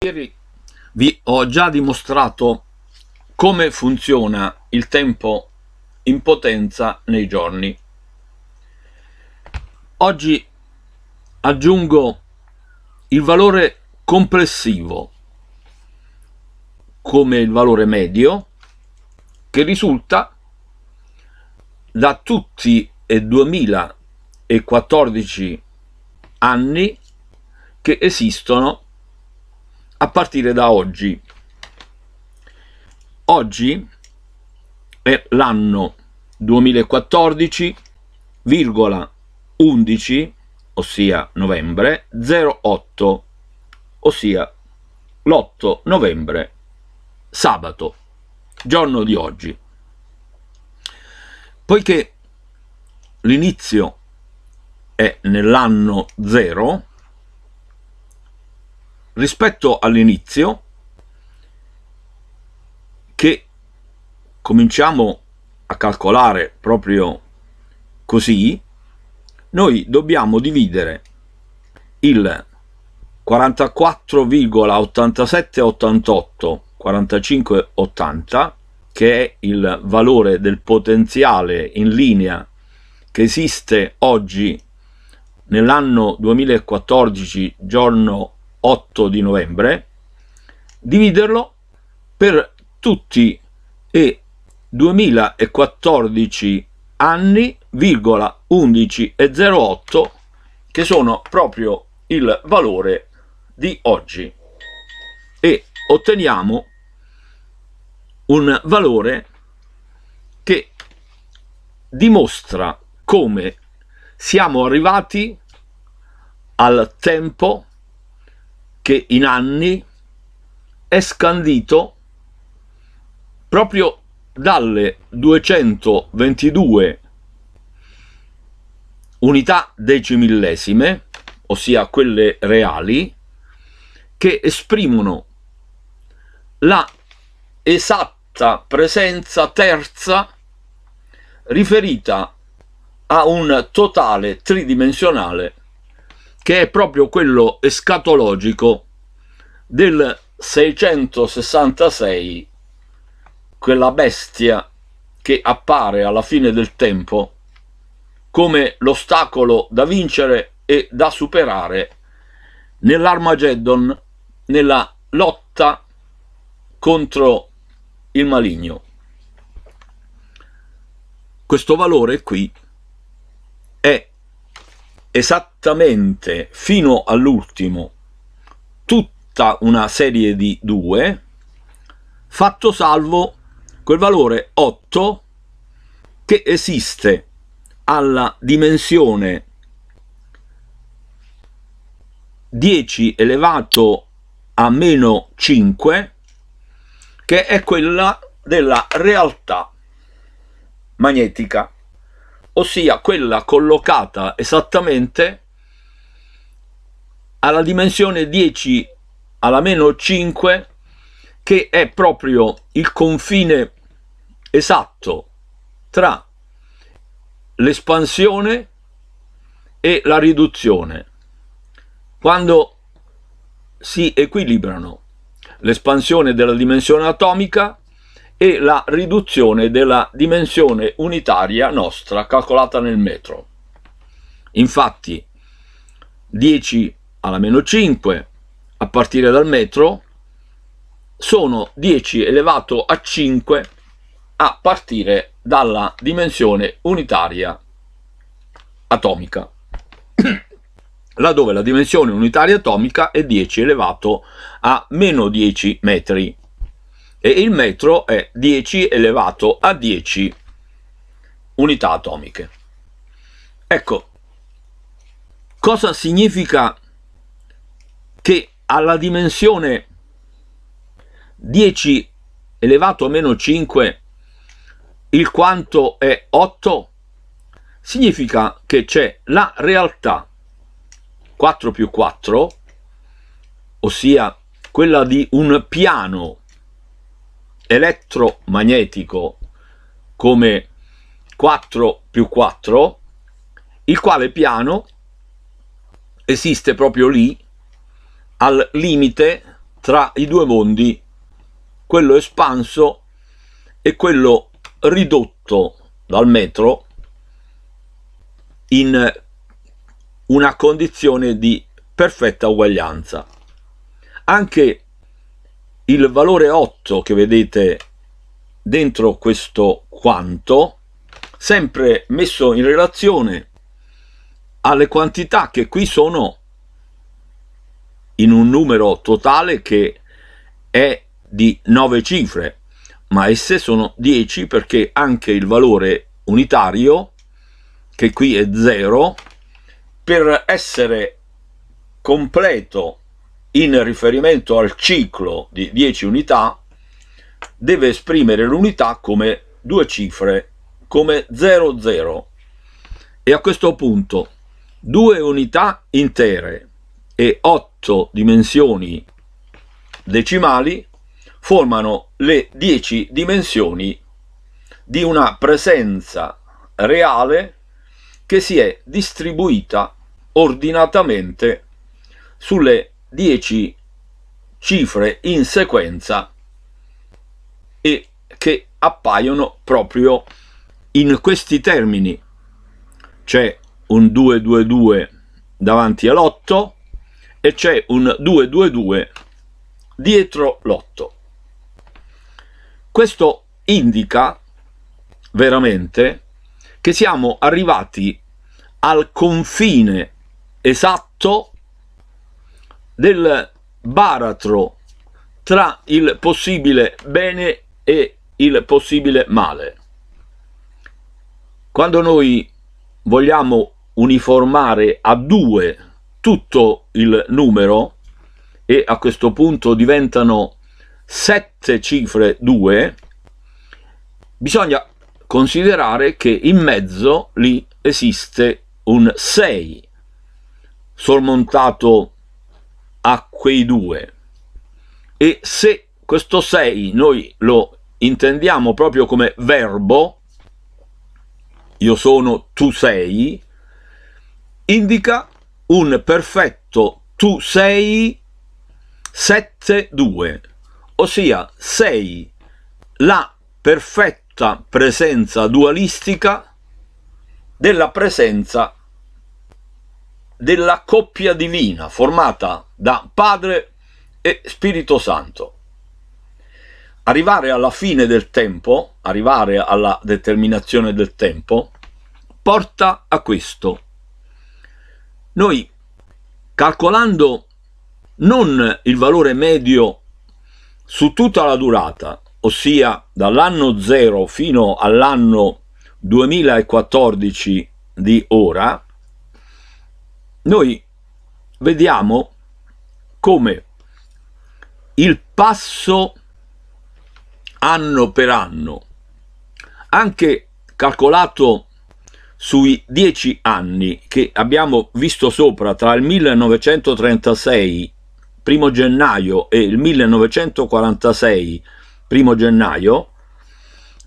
Ieri vi ho già dimostrato come funziona il tempo in potenza nei giorni. Oggi aggiungo il valore complessivo come il valore medio che risulta da tutti e 2014 anni che esistono a partire da oggi. Oggi è l'anno 2014, 11, ossia novembre, 08, ossia l'8 novembre, sabato, giorno di oggi. Poiché l'inizio è nell'anno 0, rispetto all'inizio che cominciamo a calcolare proprio così, noi dobbiamo dividere il 44,8788 4580 che è il valore del potenziale in linea che esiste oggi nell'anno 2014 giorno 8 di novembre, dividerlo per tutti e 2014 anni, virgola 11 e 08 che sono proprio il valore di oggi e otteniamo un valore che dimostra come siamo arrivati al tempo che in anni è scandito proprio dalle 222 unità decimillesime, ossia quelle reali, che esprimono la esatta presenza terza riferita a un totale tridimensionale che è proprio quello escatologico del 666, quella bestia che appare alla fine del tempo come l'ostacolo da vincere e da superare nell'Armageddon, nella lotta contro il maligno. Questo valore qui è esattamente fino all'ultimo tutta una serie di 2 fatto salvo quel valore 8 che esiste alla dimensione 10 elevato a meno 5 che è quella della realtà magnetica ossia quella collocata esattamente alla dimensione 10 alla meno 5 che è proprio il confine esatto tra l'espansione e la riduzione quando si equilibrano l'espansione della dimensione atomica e la riduzione della dimensione unitaria nostra calcolata nel metro. Infatti 10 alla meno 5 a partire dal metro sono 10 elevato a 5 a partire dalla dimensione unitaria atomica, laddove la dimensione unitaria atomica è 10 elevato a meno 10 metri e il metro è 10 elevato a 10 unità atomiche. Ecco, cosa significa che alla dimensione 10 elevato a meno 5 il quanto è 8? Significa che c'è la realtà 4 più 4, ossia quella di un piano elettromagnetico come 4 più 4, il quale piano esiste proprio lì, al limite tra i due mondi, quello espanso e quello ridotto dal metro in una condizione di perfetta uguaglianza. Anche il valore 8 che vedete dentro questo quanto sempre messo in relazione alle quantità che qui sono in un numero totale che è di 9 cifre ma esse sono 10 perché anche il valore unitario che qui è 0 per essere completo in riferimento al ciclo di 10 unità deve esprimere l'unità come due cifre, come 00. E a questo punto due unità intere e 8 dimensioni decimali formano le 10 dimensioni di una presenza reale che si è distribuita ordinatamente sulle 10 cifre in sequenza e che appaiono proprio in questi termini. C'è un 222 davanti all'8 e c'è un 222 dietro l'8. Questo indica veramente che siamo arrivati al confine esatto del baratro tra il possibile bene e il possibile male. Quando noi vogliamo uniformare a due tutto il numero, e a questo punto diventano sette cifre 2, bisogna considerare che in mezzo lì esiste un 6 sormontato a quei due. E se questo sei noi lo intendiamo proprio come verbo, io sono, tu sei, indica un perfetto tu sei 7-2, ossia sei la perfetta presenza dualistica della presenza della coppia divina formata da Padre e Spirito Santo. Arrivare alla fine del tempo, arrivare alla determinazione del tempo, porta a questo. Noi, calcolando non il valore medio su tutta la durata, ossia dall'anno 0 fino all'anno 2014 di ora, noi vediamo come il passo anno per anno, anche calcolato sui dieci anni che abbiamo visto sopra tra il 1936 primo gennaio e il 1946 primo gennaio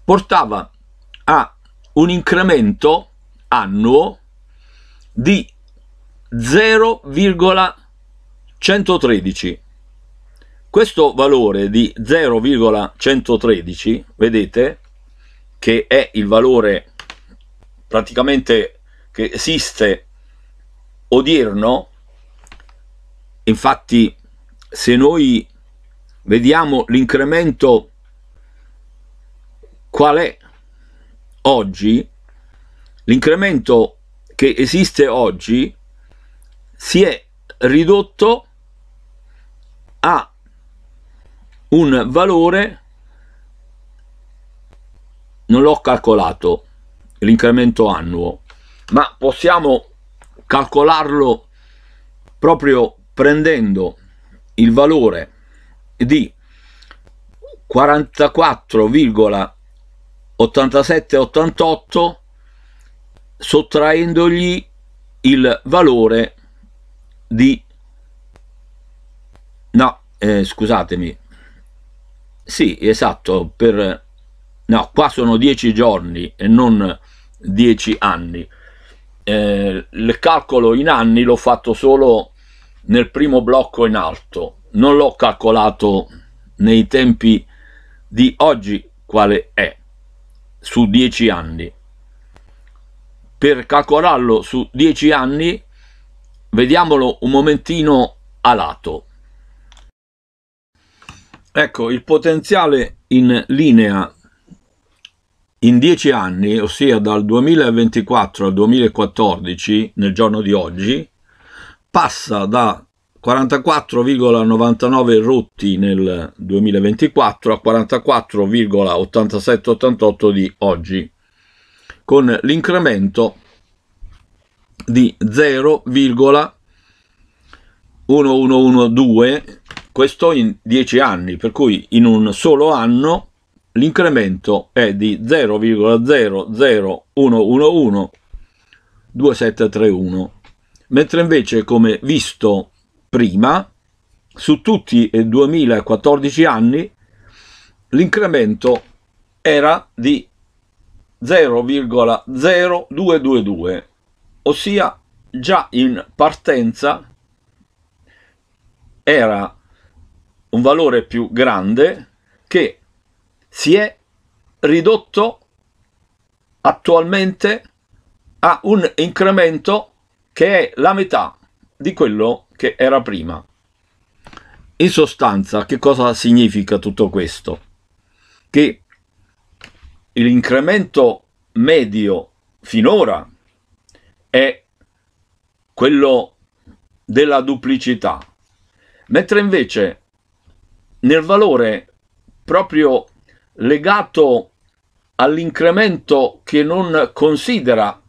portava a un incremento annuo di 0,113. Questo valore di 0,113, vedete, che è il valore praticamente che esiste odierno, infatti se noi vediamo l'incremento qual è oggi, l'incremento che esiste oggi si è ridotto a un valore, non l'ho calcolato, l'incremento annuo, ma possiamo calcolarlo proprio prendendo il valore di 44,8788 sottraendogli il valore di... No, eh, scusatemi. Sì, esatto, per... No, qua sono 10 giorni e non 10 anni. Eh, il calcolo in anni l'ho fatto solo nel primo blocco in alto. Non l'ho calcolato nei tempi di oggi quale è su 10 anni per calcolarlo su 10 anni vediamolo un momentino a lato. Ecco, il potenziale in linea in dieci anni, ossia dal 2024 al 2014, nel giorno di oggi, passa da 44,99 rotti nel 2024 a 44,8788 di oggi, con l'incremento di 0,1112 questo in 10 anni per cui in un solo anno l'incremento è di 0,001112731 mentre invece come visto prima su tutti i 2014 anni l'incremento era di 0,0222 ossia già in partenza era un valore più grande che si è ridotto attualmente a un incremento che è la metà di quello che era prima. In sostanza, che cosa significa tutto questo? Che l'incremento medio finora è quello della duplicità, mentre invece nel valore proprio legato all'incremento che non considera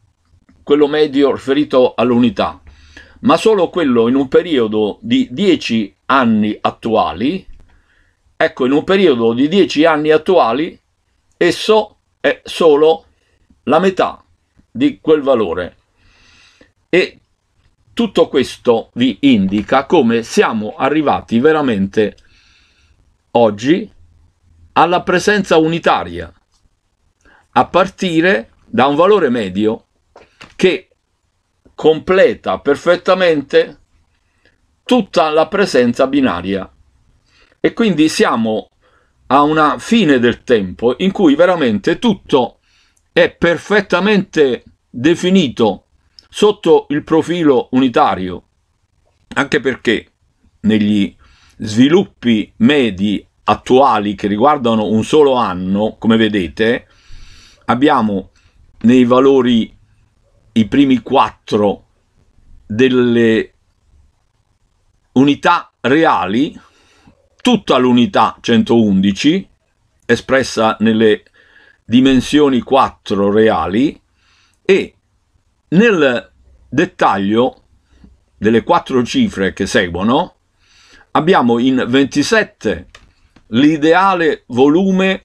quello medio riferito all'unità, ma solo quello in un periodo di 10 anni attuali, ecco in un periodo di 10 anni attuali esso è solo la metà di quel valore e tutto questo vi indica come siamo arrivati veramente oggi alla presenza unitaria, a partire da un valore medio che completa perfettamente tutta la presenza binaria e quindi siamo a una fine del tempo in cui veramente tutto è perfettamente definito sotto il profilo unitario, anche perché negli sviluppi medi attuali che riguardano un solo anno, come vedete, abbiamo nei valori i primi quattro delle unità reali, tutta l'unità 111 espressa nelle dimensioni 4 reali e nel dettaglio delle quattro cifre che seguono abbiamo in 27 l'ideale volume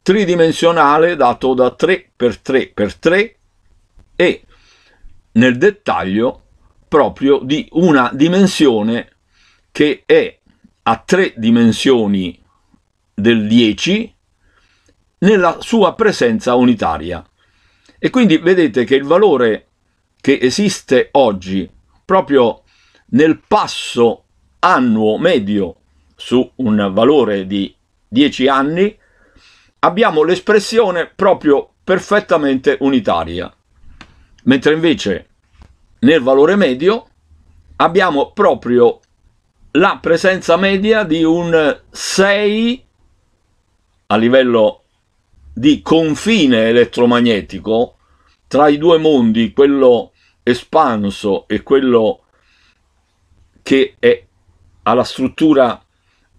tridimensionale dato da 3x3x3 e nel dettaglio proprio di una dimensione che è a tre dimensioni del 10 nella sua presenza unitaria. E quindi vedete che il valore che esiste oggi proprio nel passo annuo medio su un valore di 10 anni, abbiamo l'espressione proprio perfettamente unitaria, mentre invece nel valore medio abbiamo proprio la presenza media di un 6 a livello di confine elettromagnetico tra i due mondi, quello espanso e quello che è alla struttura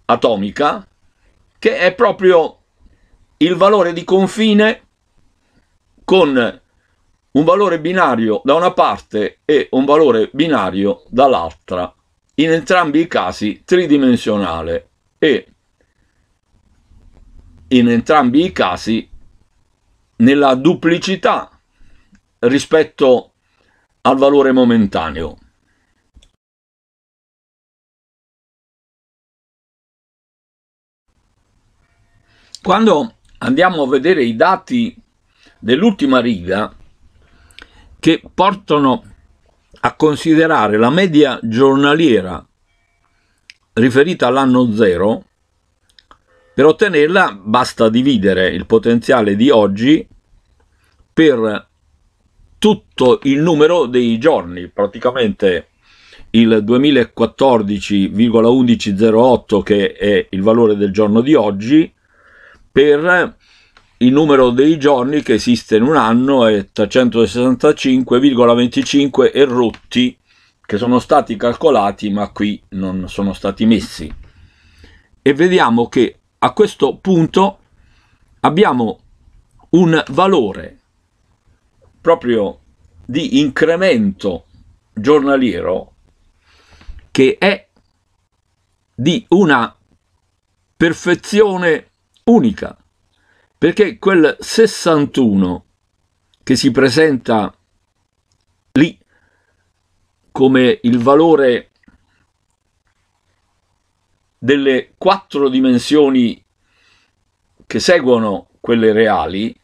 atomica, che è proprio il valore di confine con un valore binario da una parte e un valore binario dall'altra, in entrambi i casi tridimensionale e in entrambi i casi nella duplicità rispetto a al valore momentaneo. Quando andiamo a vedere i dati dell'ultima riga che portano a considerare la media giornaliera riferita all'anno 0, per ottenerla basta dividere il potenziale di oggi per tutto il numero dei giorni, praticamente il 2014,1108 che è il valore del giorno di oggi per il numero dei giorni che esiste in un anno è 365,25 errotti che sono stati calcolati ma qui non sono stati messi e vediamo che a questo punto abbiamo un valore proprio di incremento giornaliero che è di una perfezione unica, perché quel 61 che si presenta lì come il valore delle quattro dimensioni che seguono quelle reali,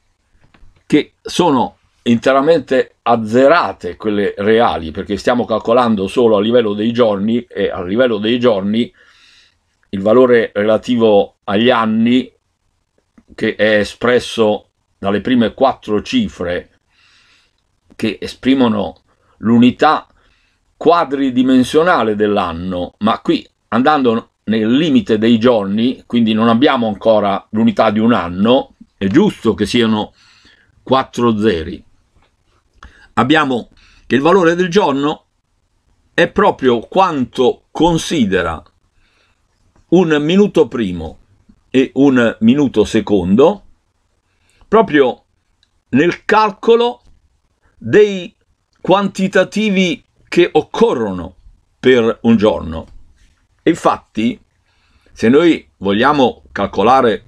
che sono interamente azzerate quelle reali, perché stiamo calcolando solo a livello dei giorni e a livello dei giorni il valore relativo agli anni che è espresso dalle prime quattro cifre che esprimono l'unità quadridimensionale dell'anno, ma qui andando nel limite dei giorni, quindi non abbiamo ancora l'unità di un anno, è giusto che siano quattro zeri abbiamo che il valore del giorno è proprio quanto considera un minuto primo e un minuto secondo proprio nel calcolo dei quantitativi che occorrono per un giorno. Infatti, se noi vogliamo calcolare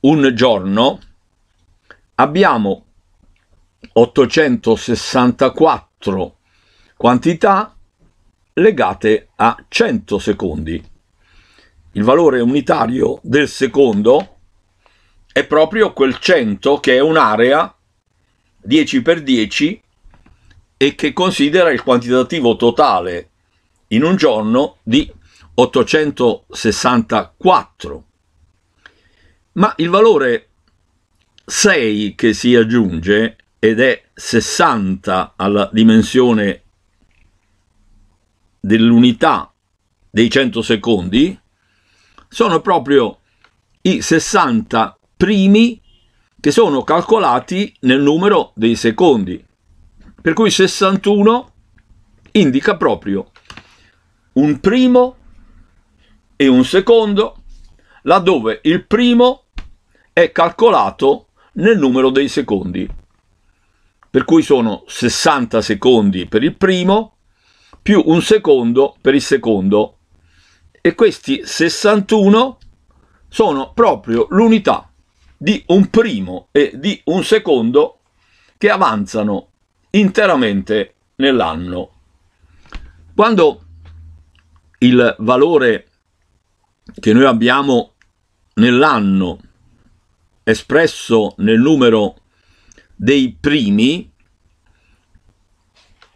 un giorno, abbiamo 864 quantità legate a 100 secondi. Il valore unitario del secondo è proprio quel 100 che è un'area 10x10 e che considera il quantitativo totale in un giorno di 864. Ma il valore 6 che si aggiunge ed è 60 alla dimensione dell'unità dei 100 secondi, sono proprio i 60 primi che sono calcolati nel numero dei secondi. Per cui 61 indica proprio un primo e un secondo, laddove il primo è calcolato nel numero dei secondi per cui sono 60 secondi per il primo più un secondo per il secondo e questi 61 sono proprio l'unità di un primo e di un secondo che avanzano interamente nell'anno. Quando il valore che noi abbiamo nell'anno espresso nel numero dei primi,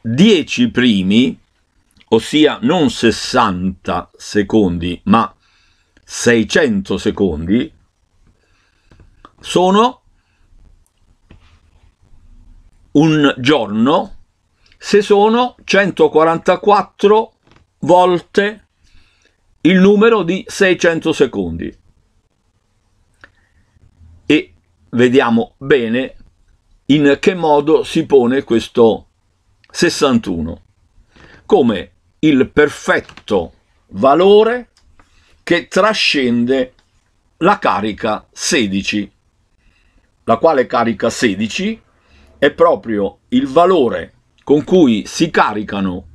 dieci primi, ossia non 60 secondi, ma 600 secondi, sono un giorno se sono 144 volte il numero di 600 secondi. E vediamo bene in che modo si pone questo 61 come il perfetto valore che trascende la carica 16, la quale carica 16 è proprio il valore con cui si caricano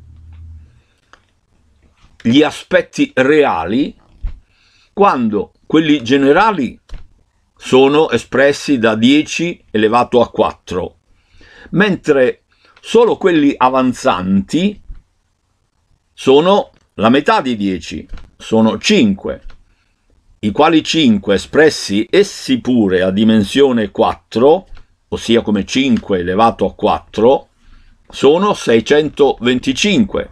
gli aspetti reali quando quelli generali sono espressi da 10 elevato a 4, mentre solo quelli avanzanti sono la metà di 10, sono 5, i quali 5 espressi essi pure a dimensione 4, ossia come 5 elevato a 4, sono 625.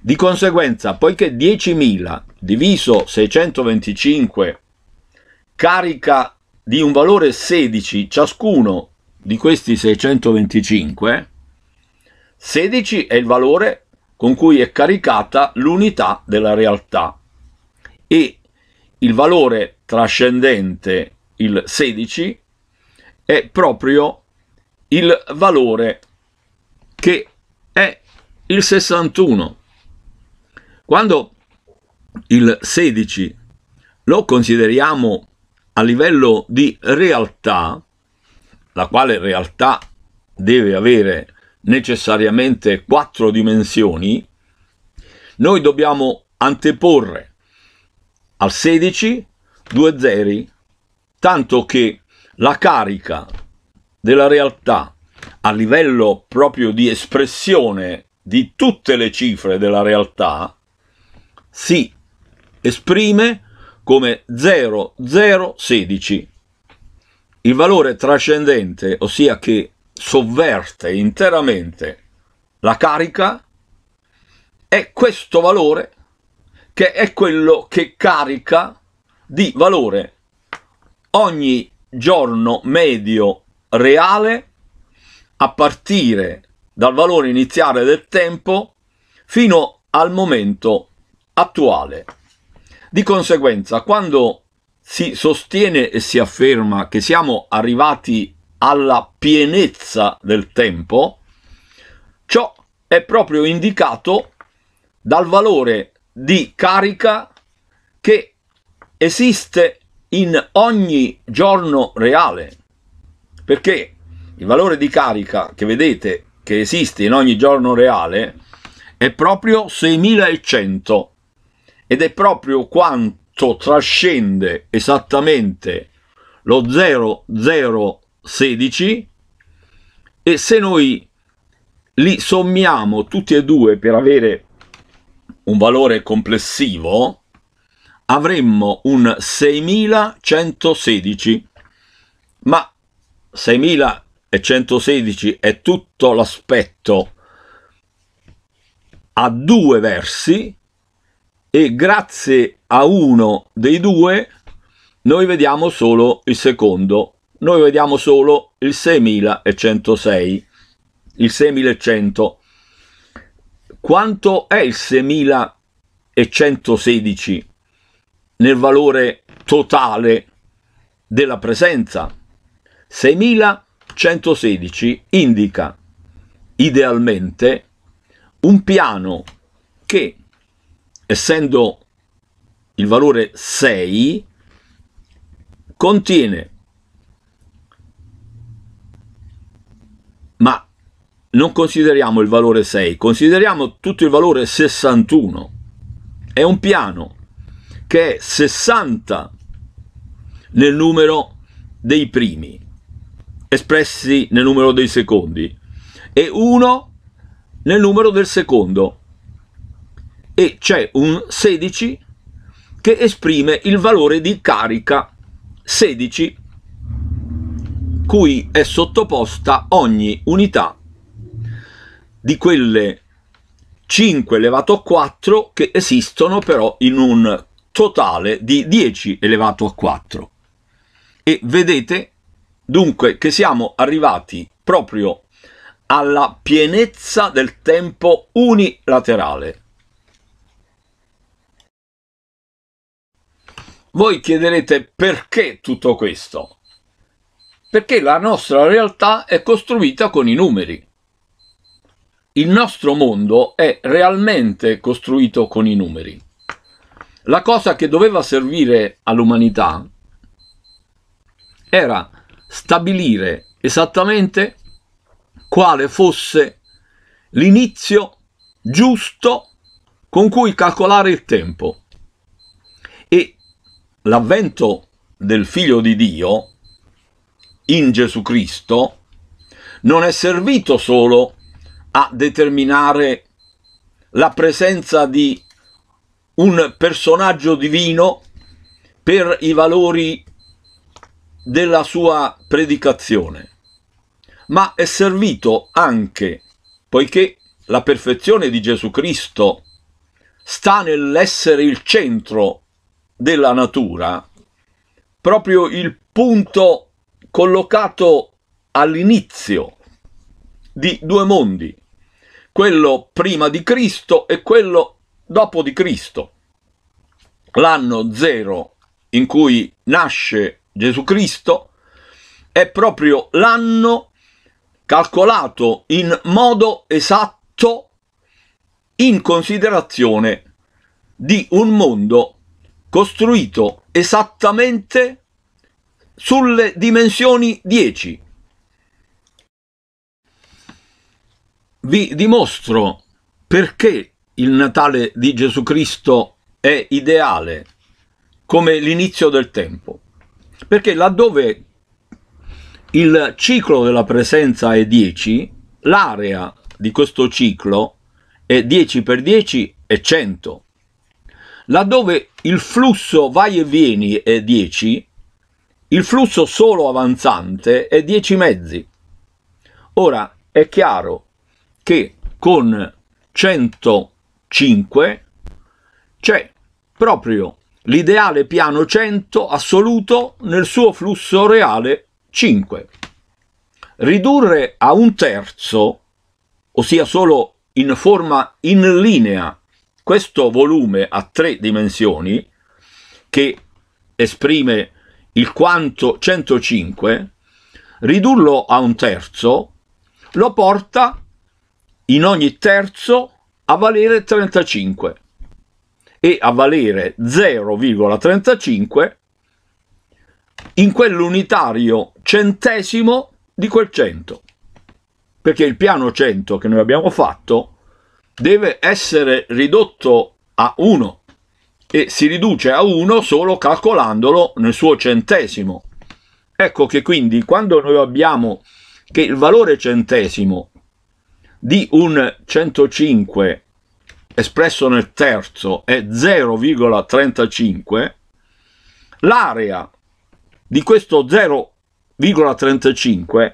Di conseguenza, poiché 10.000 diviso 625 carica di un valore 16 ciascuno di questi 625, 16 è il valore con cui è caricata l'unità della realtà e il valore trascendente, il 16, è proprio il valore che è il 61. Quando il 16 lo consideriamo a livello di realtà, la quale realtà deve avere necessariamente quattro dimensioni, noi dobbiamo anteporre al 16 due zeri, tanto che la carica della realtà a livello proprio di espressione di tutte le cifre della realtà si esprime come 0016. Il valore trascendente, ossia che sovverte interamente la carica, è questo valore che è quello che carica di valore ogni giorno medio reale a partire dal valore iniziale del tempo fino al momento attuale. Di conseguenza, quando si sostiene e si afferma che siamo arrivati alla pienezza del tempo, ciò è proprio indicato dal valore di carica che esiste in ogni giorno reale, perché il valore di carica che vedete che esiste in ogni giorno reale è proprio 6100 ed è proprio quanto trascende esattamente lo 0016 e se noi li sommiamo tutti e due per avere un valore complessivo avremmo un 6116 ma 6116 è tutto l'aspetto a due versi e grazie a uno dei due noi vediamo solo il secondo, noi vediamo solo il 6106, il 6100. Quanto è il 6116 nel valore totale della presenza? 6116 indica idealmente un piano che essendo il valore 6, contiene, ma non consideriamo il valore 6, consideriamo tutto il valore 61. È un piano che è 60 nel numero dei primi, espressi nel numero dei secondi, e 1 nel numero del secondo, e c'è un 16 che esprime il valore di carica 16 cui è sottoposta ogni unità di quelle 5 elevato a 4 che esistono però in un totale di 10 elevato a 4. E vedete dunque che siamo arrivati proprio alla pienezza del tempo unilaterale Voi chiederete perché tutto questo? Perché la nostra realtà è costruita con i numeri. Il nostro mondo è realmente costruito con i numeri. La cosa che doveva servire all'umanità era stabilire esattamente quale fosse l'inizio giusto con cui calcolare il tempo l'avvento del figlio di Dio in Gesù Cristo non è servito solo a determinare la presenza di un personaggio divino per i valori della sua predicazione, ma è servito anche, poiché la perfezione di Gesù Cristo sta nell'essere il centro della natura, proprio il punto collocato all'inizio di due mondi, quello prima di Cristo e quello dopo di Cristo. L'anno zero in cui nasce Gesù Cristo è proprio l'anno calcolato in modo esatto in considerazione di un mondo costruito esattamente sulle dimensioni 10. Vi dimostro perché il Natale di Gesù Cristo è ideale come l'inizio del tempo. Perché laddove il ciclo della presenza è 10, l'area di questo ciclo è 10 per 10 è 100 laddove il flusso vai e vieni è 10, il flusso solo avanzante è 10 mezzi. Ora è chiaro che con 105 c'è proprio l'ideale piano 100 assoluto nel suo flusso reale 5. Ridurre a un terzo, ossia solo in forma in linea questo volume a tre dimensioni che esprime il quanto 105, ridurlo a un terzo lo porta in ogni terzo a valere 35 e a valere 0,35 in quell'unitario centesimo di quel 100 perché il piano 100 che noi abbiamo fatto deve essere ridotto a 1 e si riduce a 1 solo calcolandolo nel suo centesimo. Ecco che quindi quando noi abbiamo che il valore centesimo di un 105 espresso nel terzo è 0,35, l'area di questo 0,35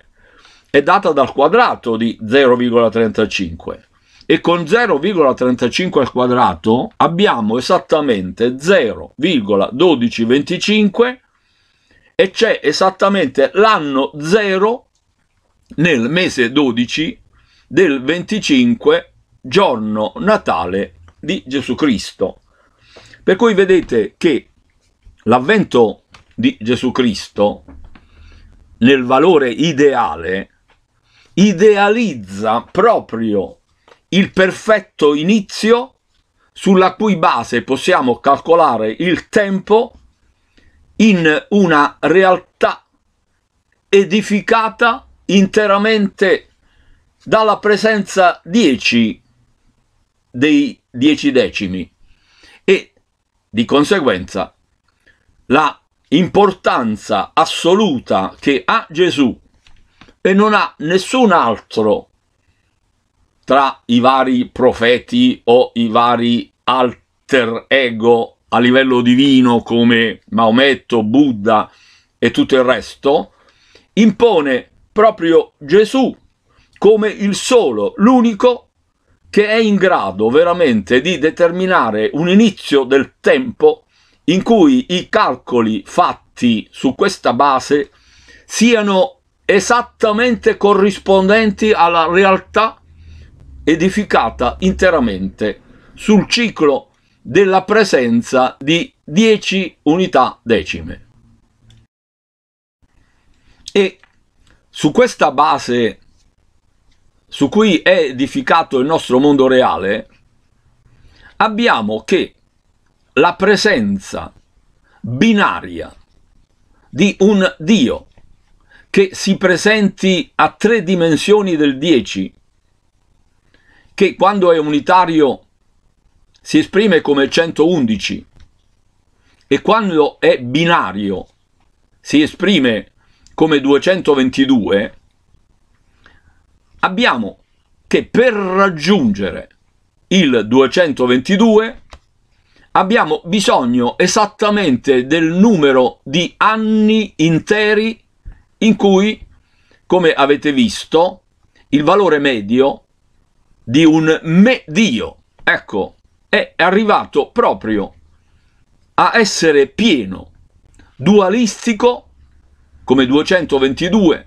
è data dal quadrato di 0,35 e con 0,35 al quadrato abbiamo esattamente 0,1225 e c'è esattamente l'anno 0 nel mese 12 del 25 giorno natale di Gesù Cristo. Per cui vedete che l'avvento di Gesù Cristo nel valore ideale idealizza proprio il perfetto inizio sulla cui base possiamo calcolare il tempo in una realtà edificata interamente dalla presenza 10 dei 10 decimi e di conseguenza la importanza assoluta che ha Gesù e non ha nessun altro tra i vari profeti o i vari alter ego a livello divino come Maometto, Buddha e tutto il resto, impone proprio Gesù come il solo, l'unico che è in grado veramente di determinare un inizio del tempo in cui i calcoli fatti su questa base siano esattamente corrispondenti alla realtà edificata interamente sul ciclo della presenza di 10 unità decime. E su questa base su cui è edificato il nostro mondo reale, abbiamo che la presenza binaria di un Dio che si presenti a tre dimensioni del 10 che quando è unitario si esprime come 111 e quando è binario si esprime come 222, abbiamo che per raggiungere il 222 abbiamo bisogno esattamente del numero di anni interi in cui, come avete visto, il valore medio di un me-dio. Ecco, è arrivato proprio a essere pieno, dualistico, come 222,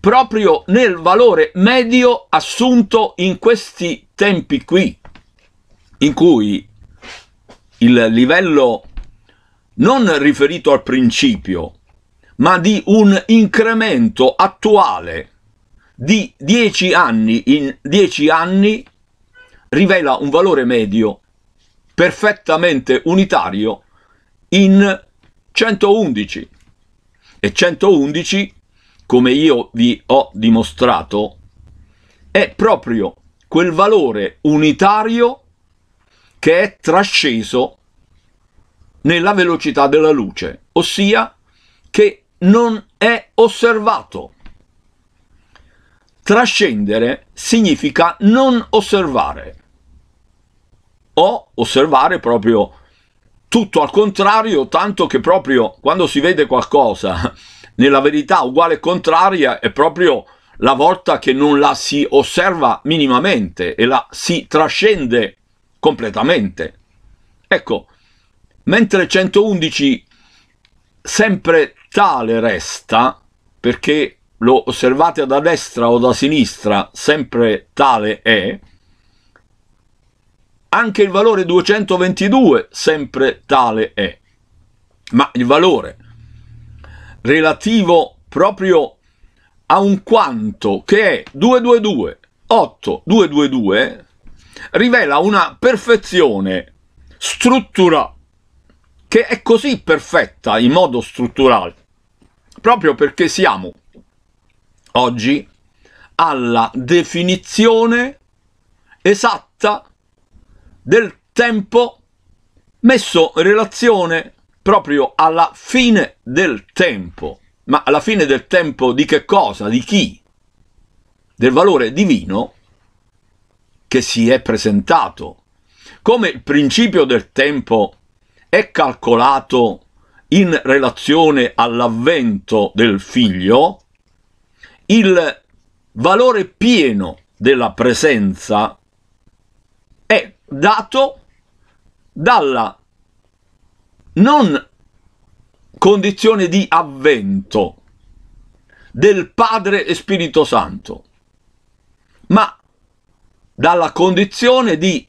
proprio nel valore medio assunto in questi tempi qui, in cui il livello non riferito al principio, ma di un incremento attuale di 10 anni in 10 anni rivela un valore medio perfettamente unitario in 111 e 111 come io vi ho dimostrato è proprio quel valore unitario che è trasceso nella velocità della luce, ossia che non è osservato. Trascendere significa non osservare o osservare proprio tutto al contrario, tanto che proprio quando si vede qualcosa nella verità uguale contraria è proprio la volta che non la si osserva minimamente e la si trascende completamente. Ecco, mentre 111 sempre tale resta perché lo osservate da destra o da sinistra, sempre tale è, anche il valore 222 sempre tale è, ma il valore relativo proprio a un quanto che è 222, 8, 222, rivela una perfezione strutturale, che è così perfetta in modo strutturale, proprio perché siamo oggi alla definizione esatta del tempo messo in relazione proprio alla fine del tempo. Ma alla fine del tempo di che cosa? Di chi? Del valore divino che si è presentato. Come il principio del tempo è calcolato in relazione all'avvento del figlio, il valore pieno della presenza è dato dalla non condizione di avvento del Padre e Spirito Santo, ma dalla condizione di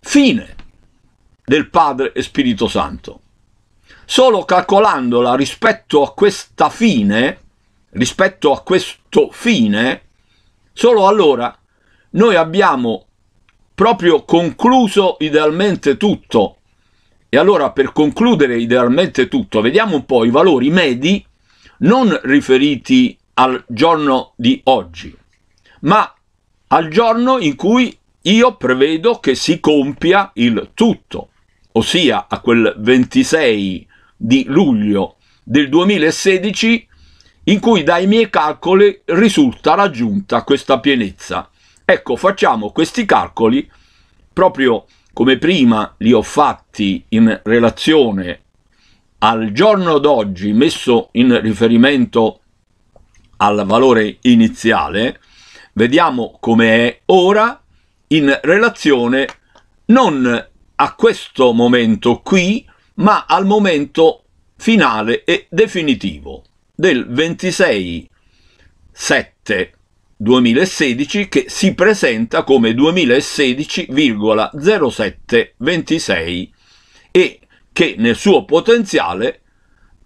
fine del Padre e Spirito Santo. Solo calcolandola rispetto a questa fine, rispetto a questo fine, solo allora noi abbiamo proprio concluso idealmente tutto. E allora per concludere idealmente tutto, vediamo un po' i valori medi non riferiti al giorno di oggi, ma al giorno in cui io prevedo che si compia il tutto, ossia a quel 26 di luglio del 2016 in cui dai miei calcoli risulta raggiunta questa pienezza. Ecco, facciamo questi calcoli proprio come prima li ho fatti in relazione al giorno d'oggi messo in riferimento al valore iniziale, vediamo come è ora in relazione non a questo momento qui, ma al momento finale e definitivo del 26 7 2016 che si presenta come 2016,0726 e che nel suo potenziale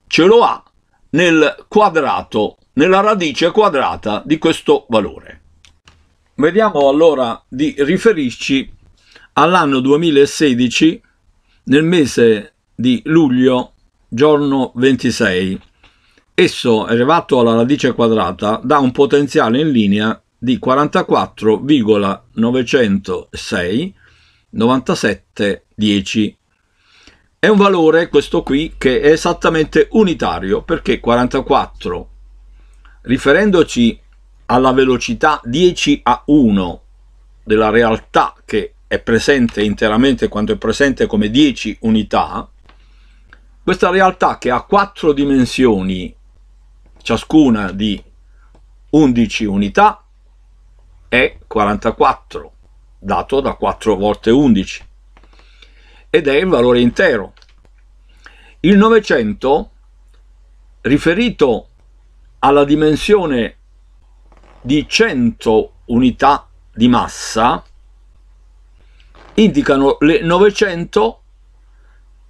ce lo ha nel quadrato, nella radice quadrata di questo valore. Vediamo allora di riferirci all'anno 2016 nel mese di luglio, giorno 26. Esso, elevato alla radice quadrata, dà un potenziale in linea di 44,906 97 10. È un valore, questo qui, che è esattamente unitario, perché 44, riferendoci alla velocità 10 a 1 della realtà che è presente interamente quanto è presente come 10 unità, questa realtà che ha 4 dimensioni ciascuna di 11 unità è 44, dato da 4 volte 11, ed è il valore intero. Il 900, riferito alla dimensione di 100 unità di massa, indicano le 900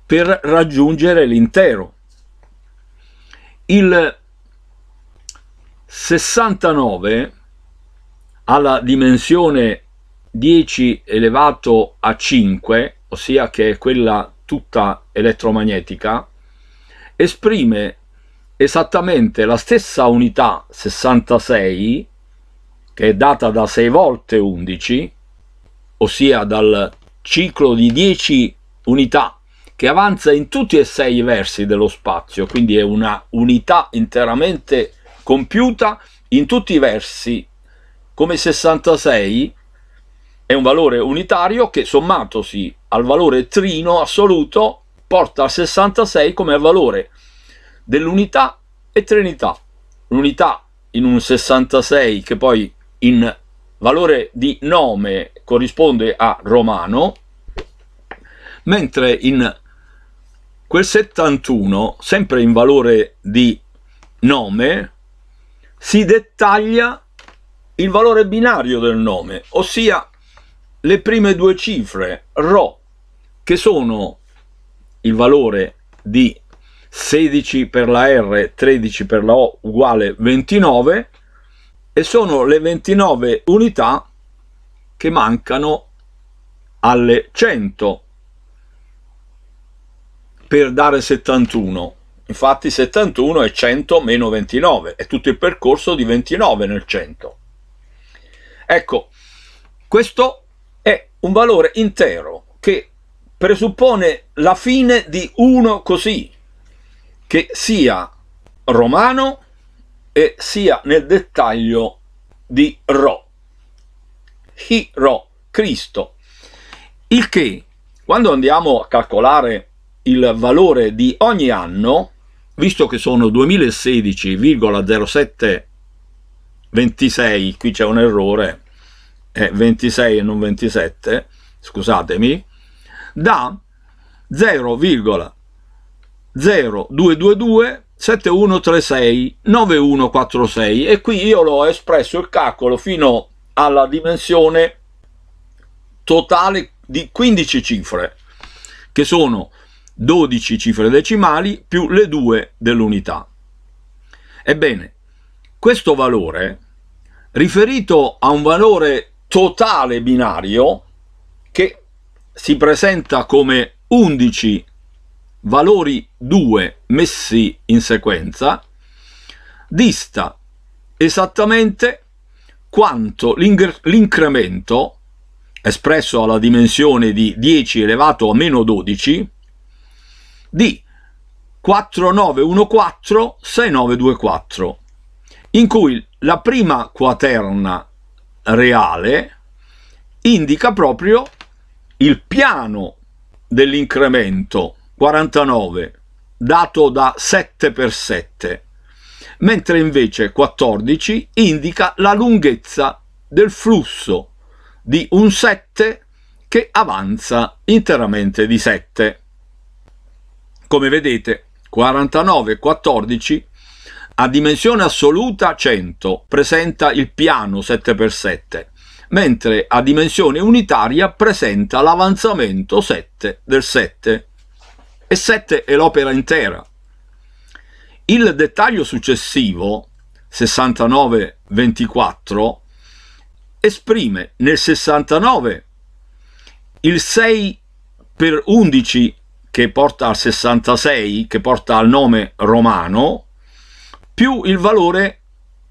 per raggiungere l'intero. Il 69 alla dimensione 10 elevato a 5, ossia che è quella tutta elettromagnetica, esprime esattamente la stessa unità 66 che è data da 6 volte 11 ossia dal ciclo di 10 unità che avanza in tutti e sei i versi dello spazio quindi è una unità interamente compiuta in tutti i versi come 66 è un valore unitario che sommatosi al valore trino assoluto porta a 66 come valore dell'unità e trinità. L'unità in un 66 che poi in valore di nome corrisponde a romano, mentre in quel 71, sempre in valore di nome, si dettaglia il valore binario del nome, ossia le prime due cifre, RO, che sono il valore di 16 per la R, 13 per la O uguale 29 e sono le 29 unità che mancano alle 100 per dare 71 Infatti 71 è 100 meno 29, è tutto il percorso di 29 nel 100. Ecco, questo è un valore intero che presuppone la fine di uno così, che sia romano e sia nel dettaglio di Ro. Hi Ro, Cristo. Il che, quando andiamo a calcolare il valore di ogni anno, visto che sono 2016,0726, qui c'è un errore, è eh, 26 e non 27, scusatemi, da 0,0222 7136 9146 e qui io l'ho espresso il calcolo fino alla dimensione totale di 15 cifre che sono 12 cifre decimali più le 2 dell'unità. Ebbene, questo valore, riferito a un valore totale binario, che si presenta come 11 valori 2 messi in sequenza, dista esattamente quanto l'incremento espresso alla dimensione di 10 elevato a meno 12 di 4914-6924, in cui la prima quaterna reale indica proprio il piano dell'incremento 49 dato da 7 per 7 mentre invece 14 indica la lunghezza del flusso di un 7 che avanza interamente di 7 come vedete, 49-14 a dimensione assoluta 100 presenta il piano 7x7, mentre a dimensione unitaria presenta l'avanzamento 7 del 7 e 7 è l'opera intera. Il dettaglio successivo, 69-24, esprime nel 69 il 6 per 11 che porta al 66, che porta al nome romano, più il valore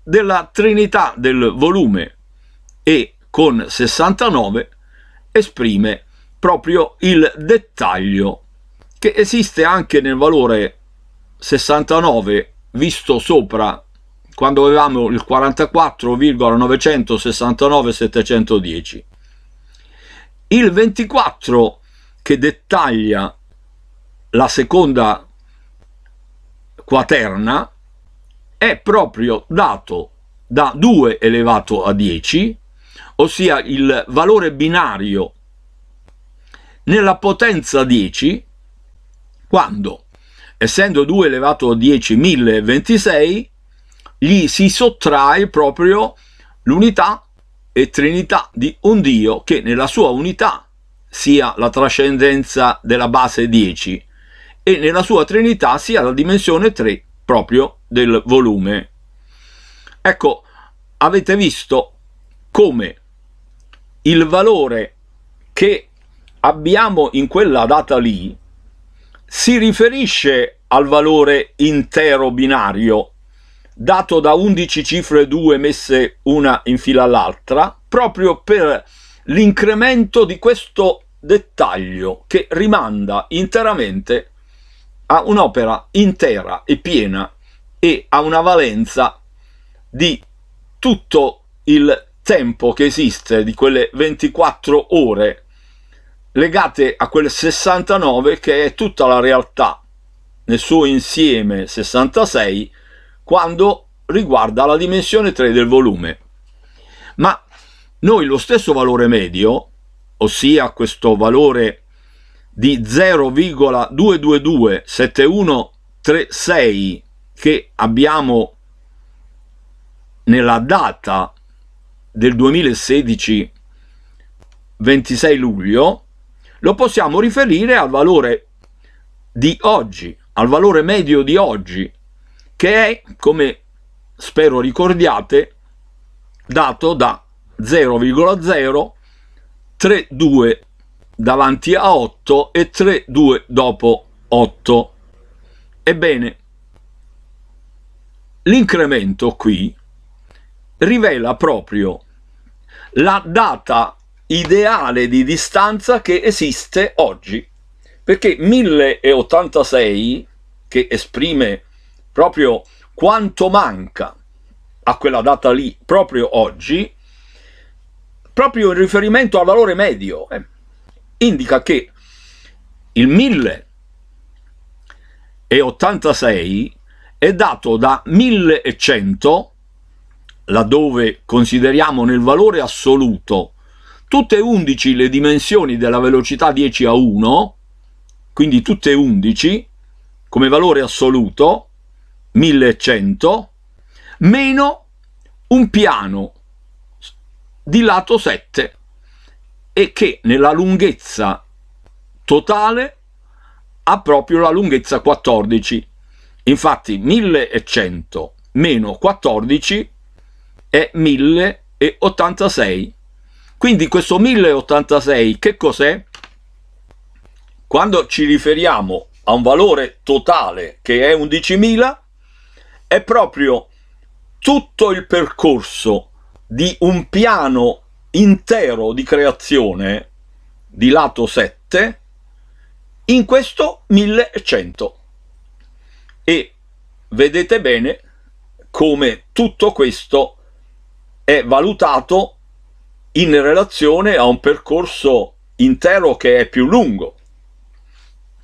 della trinità del volume e con 69 esprime proprio il dettaglio che esiste anche nel valore 69 visto sopra quando avevamo il 44,969,710. Il 24 che dettaglia la seconda quaterna è proprio dato da 2 elevato a 10, ossia il valore binario nella potenza 10, quando, essendo 2 elevato a 10 1026, gli si sottrae proprio l'unità e trinità di un Dio che nella sua unità sia la trascendenza della base 10 e nella sua trinità si ha la dimensione 3 proprio del volume. Ecco, avete visto come il valore che abbiamo in quella data lì si riferisce al valore intero binario dato da 11 cifre 2 messe una in fila all'altra proprio per l'incremento di questo dettaglio che rimanda interamente ha un'opera intera e piena e ha una valenza di tutto il tempo che esiste, di quelle 24 ore legate a quel 69 che è tutta la realtà nel suo insieme 66 quando riguarda la dimensione 3 del volume. Ma noi lo stesso valore medio, ossia questo valore di 0,2227136 che abbiamo nella data del 2016 26 luglio lo possiamo riferire al valore di oggi al valore medio di oggi che è come spero ricordiate dato da 0,0322 davanti a 8 e 3, 2 dopo 8. Ebbene, l'incremento qui rivela proprio la data ideale di distanza che esiste oggi, perché 1086, che esprime proprio quanto manca a quella data lì proprio oggi, proprio in riferimento al valore medio. Eh indica che il 1086 è dato da 1100, laddove consideriamo nel valore assoluto tutte 11 le dimensioni della velocità 10 a 1, quindi tutte 11, come valore assoluto, 1100, meno un piano di lato 7 e che nella lunghezza totale ha proprio la lunghezza 14. Infatti 1100 meno 14 è 1086. Quindi questo 1086 che cos'è? Quando ci riferiamo a un valore totale che è 11.000, è proprio tutto il percorso di un piano intero di creazione di lato 7 in questo 1100 e vedete bene come tutto questo è valutato in relazione a un percorso intero che è più lungo.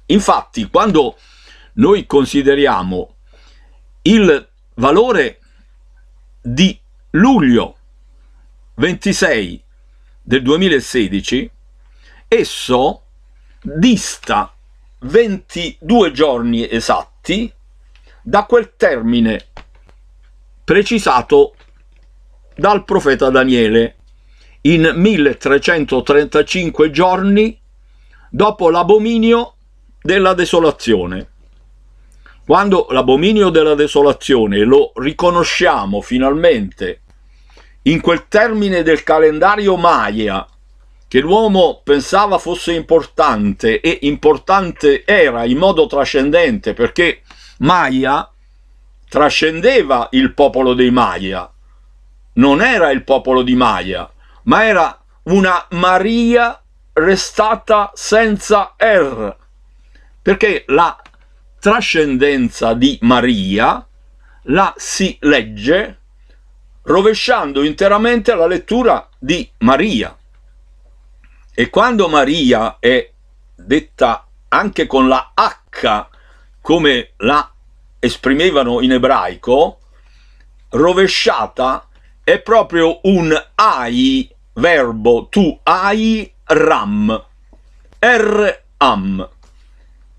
Infatti, quando noi consideriamo il valore di luglio 26 del 2016, esso dista 22 giorni esatti da quel termine precisato dal profeta Daniele in 1335 giorni dopo l'abominio della desolazione. Quando l'abominio della desolazione lo riconosciamo finalmente in quel termine del calendario Maya che l'uomo pensava fosse importante e importante era in modo trascendente perché Maya trascendeva il popolo dei Maya, non era il popolo di Maya, ma era una Maria restata senza er, perché la trascendenza di Maria la si legge rovesciando interamente la lettura di Maria. E quando Maria è detta anche con la H, come la esprimevano in ebraico, rovesciata è proprio un ai, verbo tu ai ram, r er am.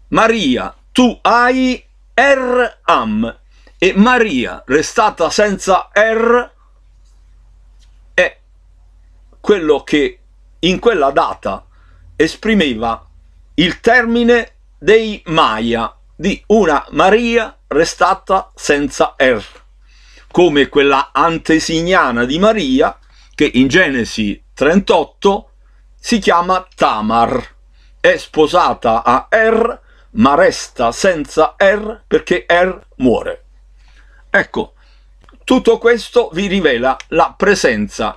Maria, tu hai r er am. E Maria, restata senza r, er, quello che in quella data esprimeva il termine dei Maya, di una Maria restata senza er, come quella antesignana di Maria che in Genesi 38 si chiama Tamar, è sposata a Er ma resta senza Er perché Er muore. Ecco, tutto questo vi rivela la presenza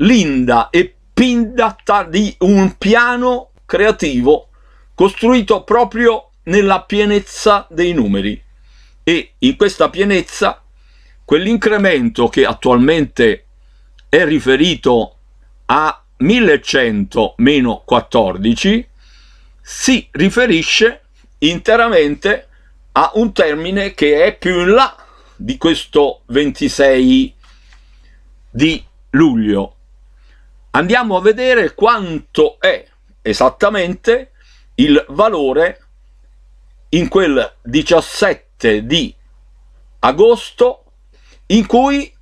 linda e pindata di un piano creativo costruito proprio nella pienezza dei numeri e in questa pienezza quell'incremento che attualmente è riferito a 1100 meno 14 si riferisce interamente a un termine che è più in là di questo 26 di luglio andiamo a vedere quanto è esattamente il valore in quel 17 di agosto in cui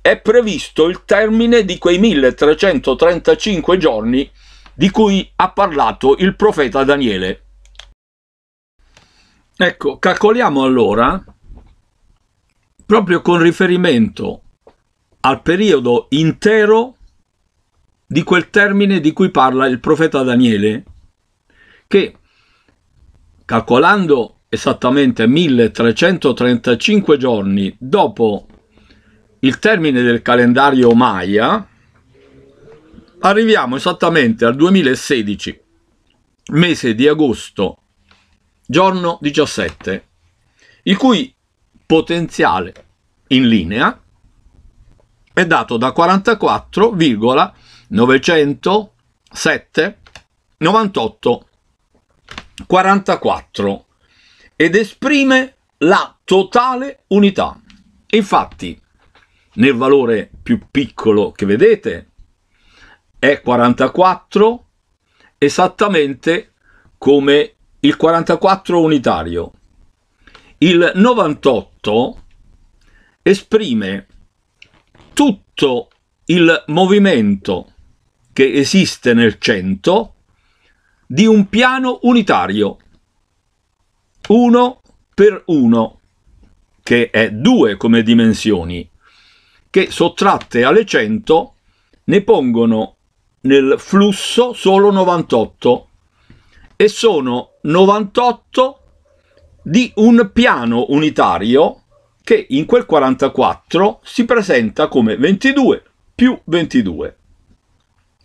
è previsto il termine di quei 1335 giorni di cui ha parlato il profeta Daniele. Ecco, calcoliamo allora, proprio con riferimento al periodo intero di quel termine di cui parla il profeta Daniele, che calcolando esattamente 1335 giorni dopo il termine del calendario Maya, arriviamo esattamente al 2016, mese di agosto, giorno 17, il cui potenziale in linea è dato da 44,5 907 98 44 ed esprime la totale unità. Infatti, nel valore più piccolo che vedete è 44 esattamente come il 44 unitario. Il 98 esprime tutto il movimento che esiste nel 100 di un piano unitario, uno per uno, che è 2 come dimensioni, che sottratte alle 100 ne pongono nel flusso solo 98 e sono 98 di un piano unitario che in quel 44 si presenta come 22 più 22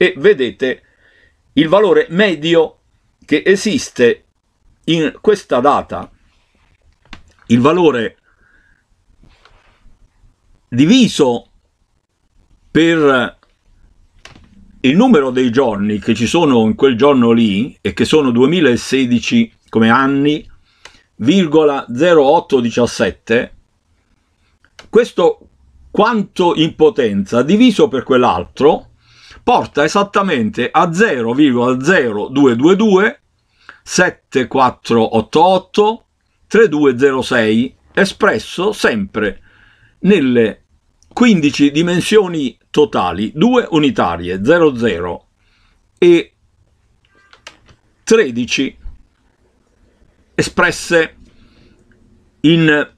e vedete il valore medio che esiste in questa data. Il valore diviso per il numero dei giorni che ci sono in quel giorno lì e che sono 2016 come anni, 0817, questo quanto in potenza diviso per quell'altro porta esattamente a 0,0222 7488 3206 espresso sempre nelle 15 dimensioni totali, 2 unitarie 00 e 13 espresse in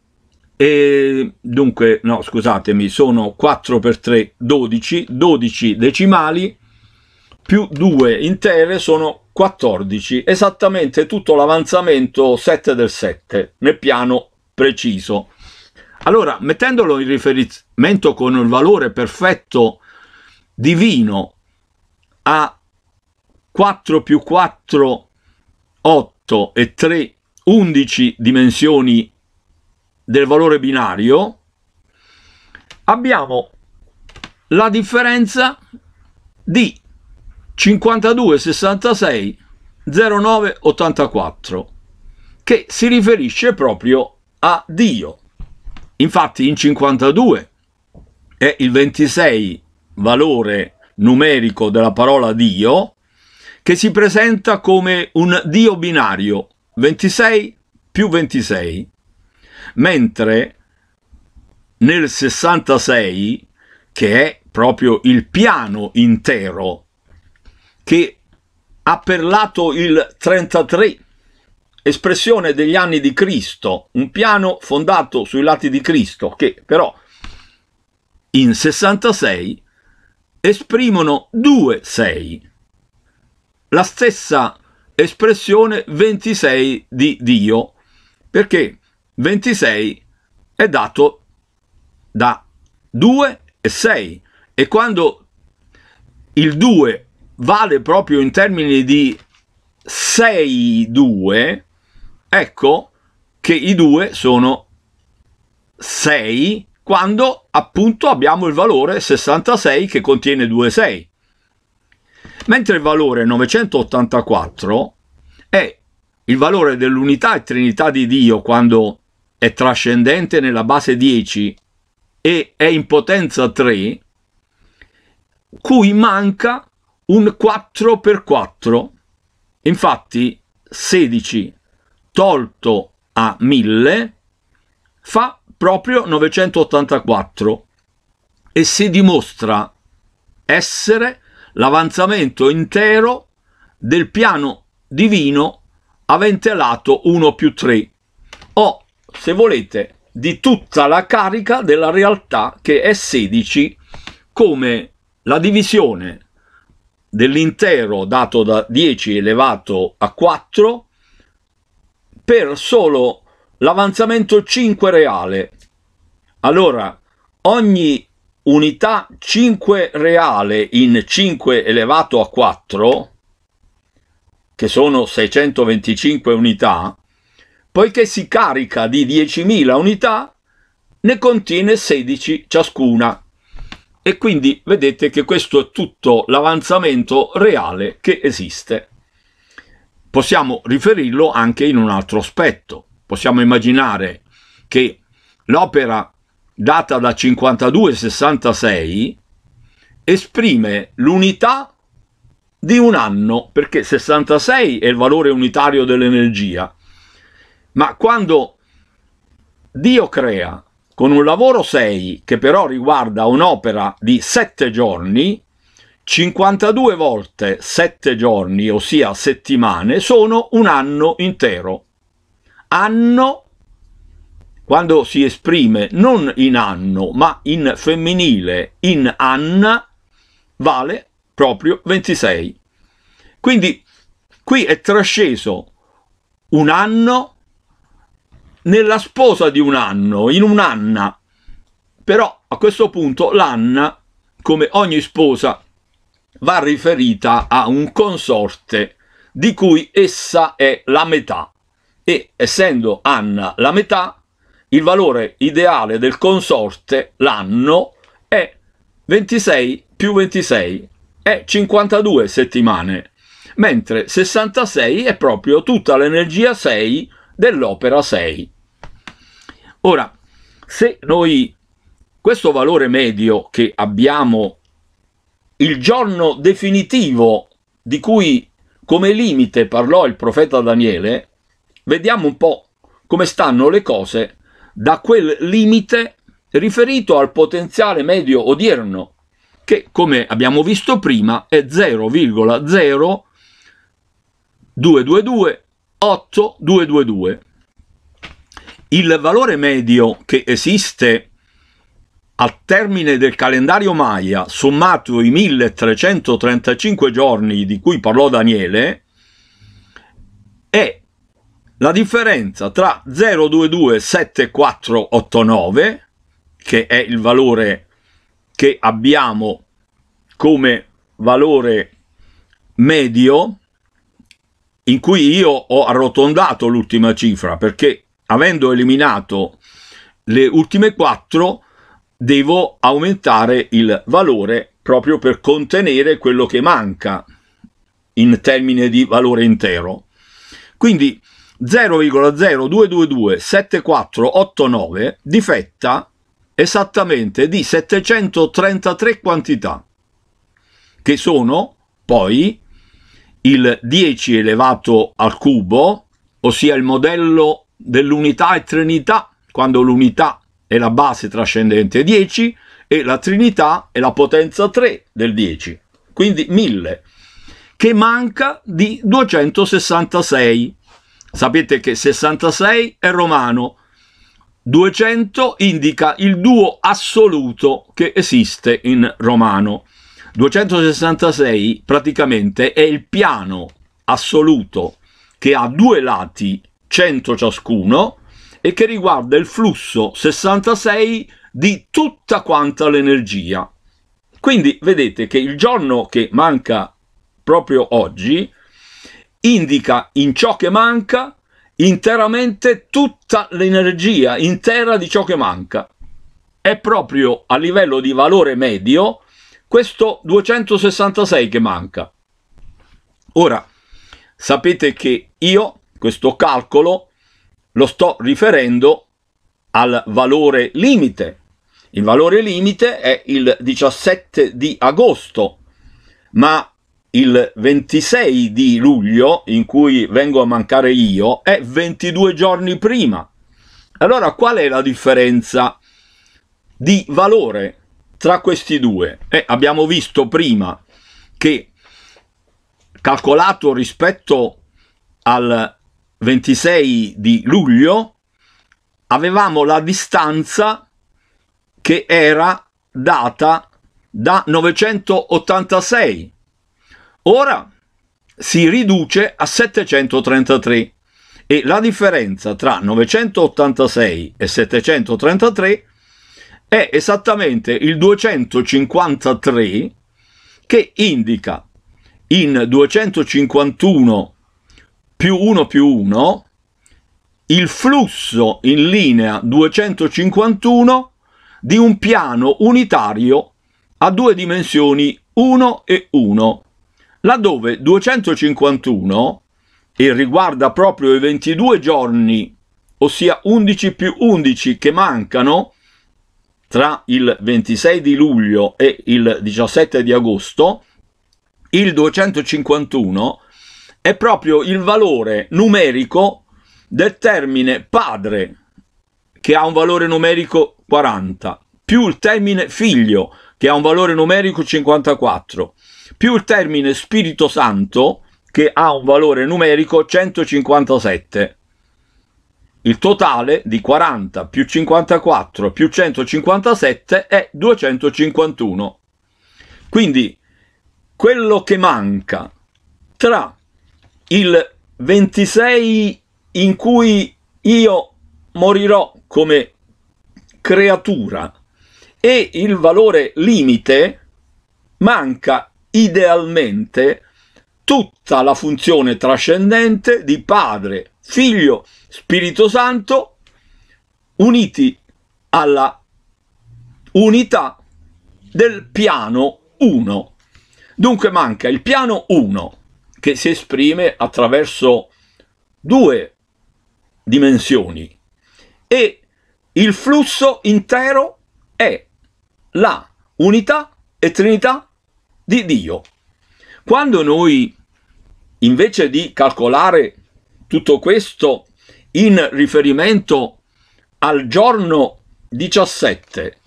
e dunque no scusatemi sono 4 per 3 12 12 decimali più 2 intere sono 14 esattamente tutto l'avanzamento 7 del 7 nel piano preciso allora mettendolo in riferimento con il valore perfetto divino a 4 più 4 8 e 3 11 dimensioni del valore binario, abbiamo la differenza di 52 66 09 84 che si riferisce proprio a Dio. Infatti in 52 è il 26 valore numerico della parola Dio che si presenta come un Dio binario 26 più 26 mentre nel 66, che è proprio il piano intero, che ha perlato il 33, espressione degli anni di Cristo, un piano fondato sui lati di Cristo, che però in 66 esprimono due sei, la stessa espressione 26 di Dio, perché 26 è dato da 2 e 6 e quando il 2 vale proprio in termini di 6 2 ecco che i 2 sono 6 quando appunto abbiamo il valore 66 che contiene 2 6 mentre il valore 984 è il valore dell'unità e trinità di Dio quando è trascendente nella base 10 e è in potenza 3, cui manca un 4x4. Infatti 16 tolto a 1000 fa proprio 984 e si dimostra essere l'avanzamento intero del piano divino avente lato 1 più 3 o se volete, di tutta la carica della realtà che è 16 come la divisione dell'intero dato da 10 elevato a 4 per solo l'avanzamento 5 reale. Allora, ogni unità 5 reale in 5 elevato a 4, che sono 625 unità, poiché si carica di 10.000 unità, ne contiene 16 ciascuna. E quindi vedete che questo è tutto l'avanzamento reale che esiste. Possiamo riferirlo anche in un altro aspetto. Possiamo immaginare che l'opera data da 52-66 esprime l'unità di un anno, perché 66 è il valore unitario dell'energia, ma quando Dio crea con un lavoro 6 che però riguarda un'opera di 7 giorni, 52 volte 7 giorni, ossia settimane, sono un anno intero. Anno quando si esprime non in anno ma in femminile in anna vale proprio 26. Quindi qui è trasceso un anno nella sposa di un anno, in un'anna. Però a questo punto l'anna, come ogni sposa, va riferita a un consorte di cui essa è la metà e essendo Anna la metà, il valore ideale del consorte l'anno è 26 più 26, è 52 settimane, mentre 66 è proprio tutta l'energia 6 dell'opera 6. Ora, se noi questo valore medio che abbiamo il giorno definitivo di cui come limite parlò il profeta Daniele, vediamo un po' come stanno le cose da quel limite riferito al potenziale medio odierno, che come abbiamo visto prima è 0,0222822. Il valore medio che esiste al termine del calendario Maya, sommato i 1335 giorni di cui parlò Daniele, è la differenza tra 0227489, che è il valore che abbiamo come valore medio, in cui io ho arrotondato l'ultima cifra, perché avendo eliminato le ultime 4 devo aumentare il valore proprio per contenere quello che manca in termine di valore intero. Ququindi 0,0222748,9 difetta esattamente di 733 quantità, che sono poi il 10 elevato al cubo, ossia il modello dell'unità e trinità, quando l'unità è la base trascendente 10 e la trinità è la potenza 3 del 10, quindi 1000, che manca di 266. Sapete che 66 è romano, 200 indica il duo assoluto che esiste in romano. 266 praticamente è il piano assoluto che ha due lati 100 ciascuno e che riguarda il flusso 66 di tutta quanta l'energia. Quindi vedete che il giorno che manca proprio oggi indica in ciò che manca interamente tutta l'energia intera di ciò che manca. È proprio a livello di valore medio questo 266 che manca. Ora, sapete che io questo calcolo lo sto riferendo al valore limite. Il valore limite è il 17 di agosto, ma il 26 di luglio, in cui vengo a mancare io, è 22 giorni prima. Allora qual è la differenza di valore tra questi due? Eh, abbiamo visto prima che calcolato rispetto al 26 di luglio avevamo la distanza che era data da 986. Ora si riduce a 733 e la differenza tra 986 e 733 è esattamente il 253 che indica in 251 più 1 più 1, il flusso in linea 251 di un piano unitario a due dimensioni 1 e 1, laddove 251, e riguarda proprio i 22 giorni, ossia 11 più 11 che mancano, tra il 26 di luglio e il 17 di agosto, il 251 è proprio il valore numerico del termine padre, che ha un valore numerico 40, più il termine figlio, che ha un valore numerico 54, più il termine Spirito Santo, che ha un valore numerico 157. Il totale di 40 più 54 più 157 è 251. Quindi quello che manca tra il 26 in cui io morirò come creatura e il valore limite manca idealmente tutta la funzione trascendente di Padre, Figlio, Spirito Santo uniti alla unità del piano 1. Dunque manca il piano 1 che si esprime attraverso due dimensioni e il flusso intero è la unità e trinità di Dio. Quando noi invece di calcolare tutto questo in riferimento al giorno 17,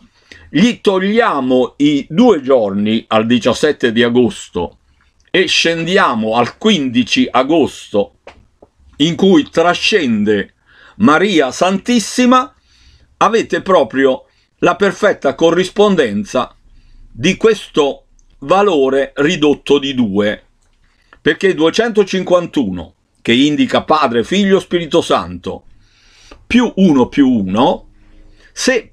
gli togliamo i due giorni al 17 di agosto e scendiamo al 15 agosto in cui trascende Maria Santissima, avete proprio la perfetta corrispondenza di questo valore ridotto di 2, perché 251 che indica Padre, Figlio, Spirito Santo, più 1 più 1, se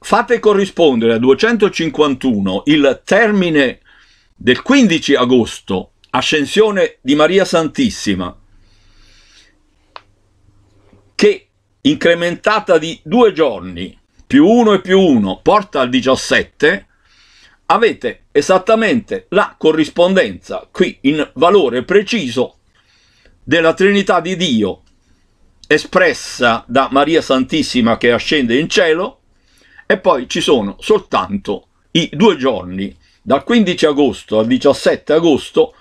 fate corrispondere a 251 il termine del 15 agosto, ascensione di Maria Santissima, che incrementata di due giorni, più uno e più uno, porta al 17, avete esattamente la corrispondenza qui in valore preciso della Trinità di Dio espressa da Maria Santissima che ascende in cielo e poi ci sono soltanto i due giorni dal 15 agosto al 17 agosto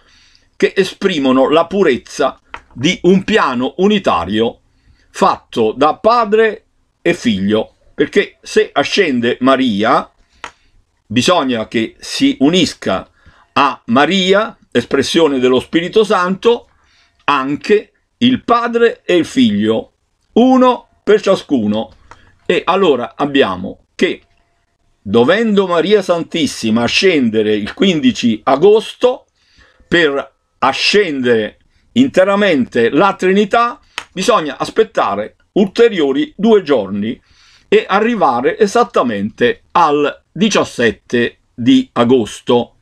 che esprimono la purezza di un piano unitario fatto da padre e figlio, perché se ascende Maria bisogna che si unisca a Maria, espressione dello Spirito Santo, anche il padre e il figlio, uno per ciascuno. E allora abbiamo che dovendo Maria Santissima scendere il 15 agosto per ascendere interamente la Trinità, bisogna aspettare ulteriori due giorni e arrivare esattamente al 17 di agosto,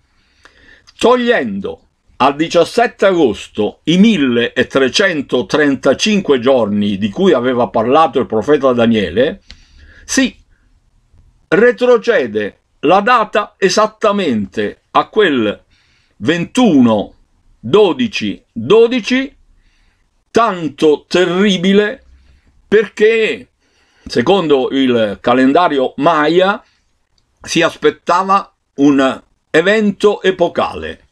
togliendo al 17 agosto i 1335 giorni di cui aveva parlato il profeta Daniele, si retrocede la data esattamente a quel 21 12 12 tanto terribile perché secondo il calendario Maya si aspettava un evento epocale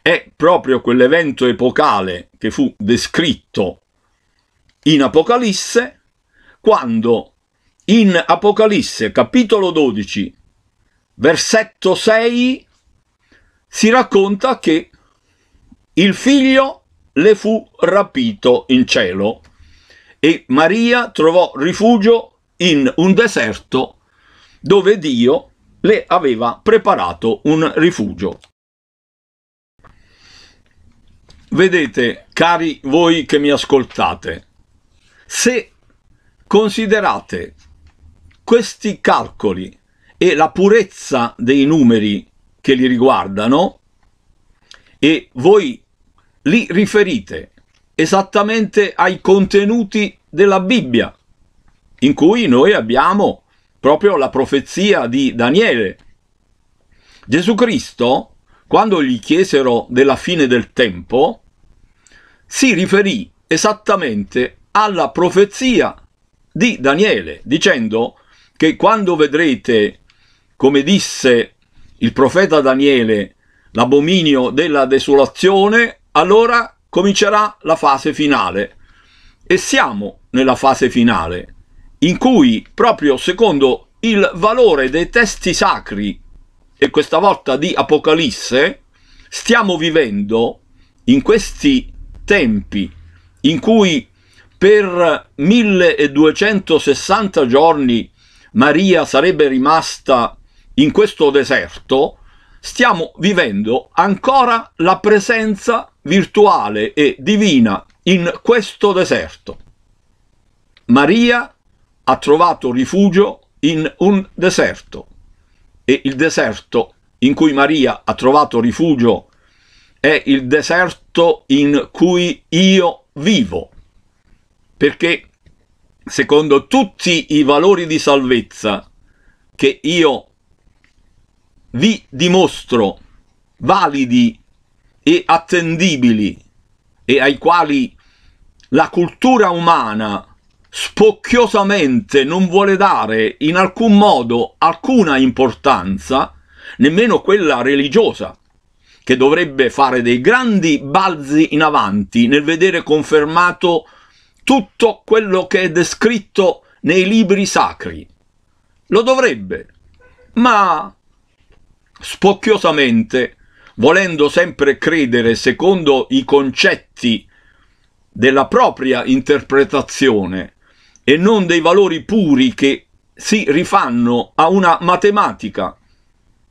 e proprio quell'evento epocale che fu descritto in Apocalisse quando in Apocalisse capitolo 12, versetto 6, si racconta che il figlio le fu rapito in cielo e Maria trovò rifugio in un deserto dove Dio le aveva preparato un rifugio. Vedete, cari voi che mi ascoltate, se considerate questi calcoli e la purezza dei numeri che li riguardano e voi li riferite esattamente ai contenuti della Bibbia, in cui noi abbiamo proprio la profezia di Daniele. Gesù Cristo, quando gli chiesero della fine del tempo, si riferì esattamente alla profezia di Daniele, dicendo che quando vedrete, come disse il profeta Daniele, l'abominio della desolazione, allora comincerà la fase finale. E siamo nella fase finale, in cui proprio secondo il valore dei testi sacri, e questa volta di Apocalisse, stiamo vivendo in questi tempi in cui per 1260 giorni Maria sarebbe rimasta in questo deserto, stiamo vivendo ancora la presenza virtuale e divina in questo deserto. Maria ha trovato rifugio in un deserto e il deserto in cui Maria ha trovato rifugio è il deserto in cui io vivo, perché secondo tutti i valori di salvezza che io vi dimostro validi e attendibili e ai quali la cultura umana spocchiosamente non vuole dare in alcun modo alcuna importanza, nemmeno quella religiosa, che dovrebbe fare dei grandi balzi in avanti nel vedere confermato tutto quello che è descritto nei libri sacri. Lo dovrebbe, ma spocchiosamente, volendo sempre credere secondo i concetti della propria interpretazione e non dei valori puri che si rifanno a una matematica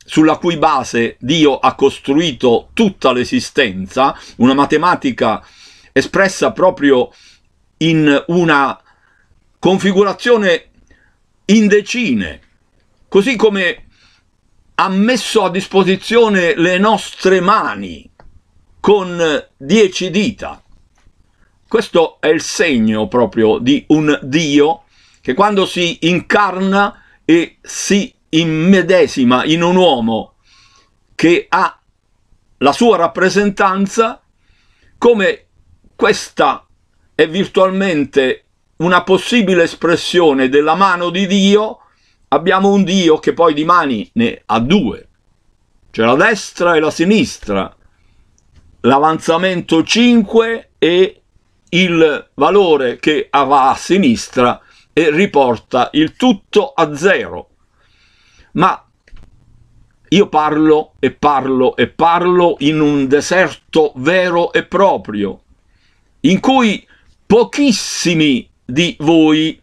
sulla cui base Dio ha costruito tutta l'esistenza, una matematica espressa proprio in una configurazione in decine, così come ha messo a disposizione le nostre mani con dieci dita. Questo è il segno proprio di un Dio che quando si incarna e si immedesima in un uomo che ha la sua rappresentanza, come questa è virtualmente una possibile espressione della mano di Dio, abbiamo un Dio che poi di mani ne ha due, cioè la destra e la sinistra, l'avanzamento 5 e il valore che va a sinistra e riporta il tutto a zero. Ma io parlo e parlo e parlo in un deserto vero e proprio, in cui pochissimi di voi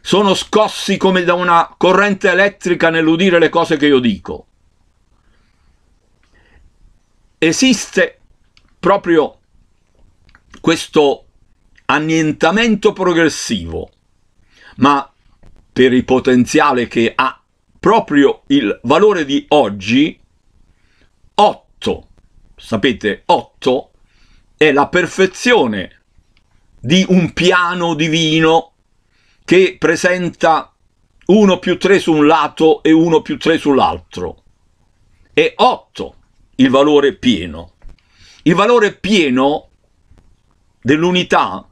sono scossi come da una corrente elettrica nell'udire le cose che io dico. Esiste proprio questo annientamento progressivo, ma per il potenziale che ha proprio il valore di oggi, 8, sapete, 8 è la perfezione di un piano divino che presenta 1 più 3 su un lato e 1 più 3 sull'altro. E 8 il valore pieno. Il valore pieno dell'unità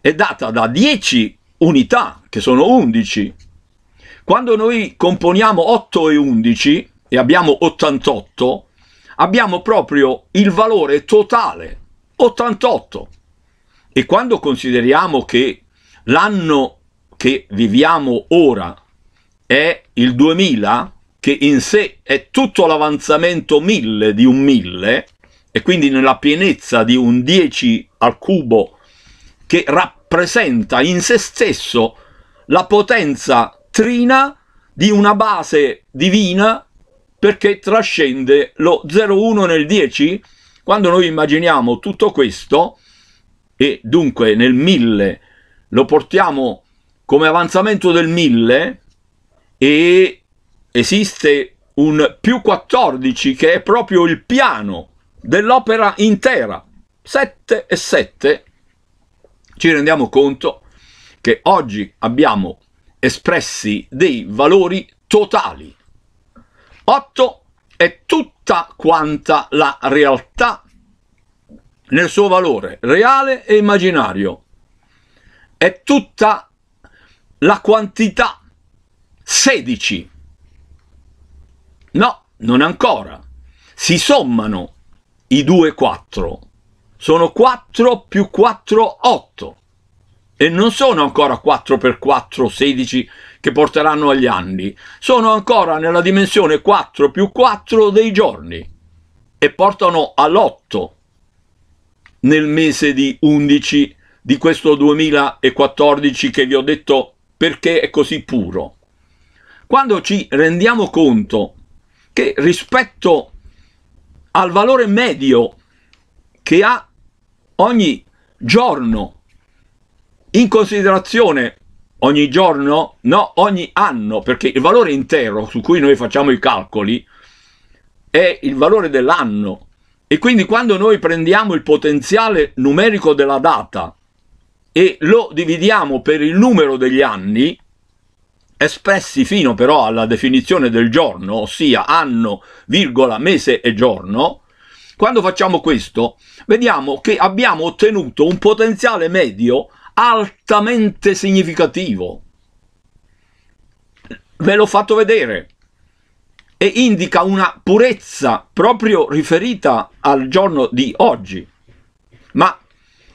è data da 10 unità, che sono 11. Quando noi componiamo 8 e 11 e abbiamo 88, abbiamo proprio il valore totale, 88. E quando consideriamo che l'anno che viviamo ora è il 2000, che in sé è tutto l'avanzamento 1000 di un 1000, e quindi nella pienezza di un 10 al cubo, che rappresenta in se stesso la potenza trina di una base divina perché trascende lo 0,1 nel 10? Quando noi immaginiamo tutto questo, e dunque nel 1000 lo portiamo come avanzamento del 1000 e esiste un più 14 che è proprio il piano dell'opera intera. 7 e 7 ci rendiamo conto che oggi abbiamo espressi dei valori totali. 8 è tutta quanta la realtà nel suo valore reale e immaginario. È tutta la quantità 16. No, non ancora. Si sommano i due 4. Sono 4 più 4, 8. E non sono ancora 4 per 4, 16 che porteranno agli anni. Sono ancora nella dimensione 4 più 4 dei giorni e portano all'8 nel mese di 11 di questo 2014 che vi ho detto perché è così puro. Quando ci rendiamo conto che rispetto al valore medio che ha ogni giorno in considerazione ogni giorno, no, ogni anno, perché il valore intero su cui noi facciamo i calcoli è il valore dell'anno e quindi quando noi prendiamo il potenziale numerico della data e lo dividiamo per il numero degli anni, espressi fino però alla definizione del giorno, ossia anno, virgola, mese e giorno, quando facciamo questo vediamo che abbiamo ottenuto un potenziale medio altamente significativo. Ve l'ho fatto vedere e indica una purezza proprio riferita al giorno di oggi. Ma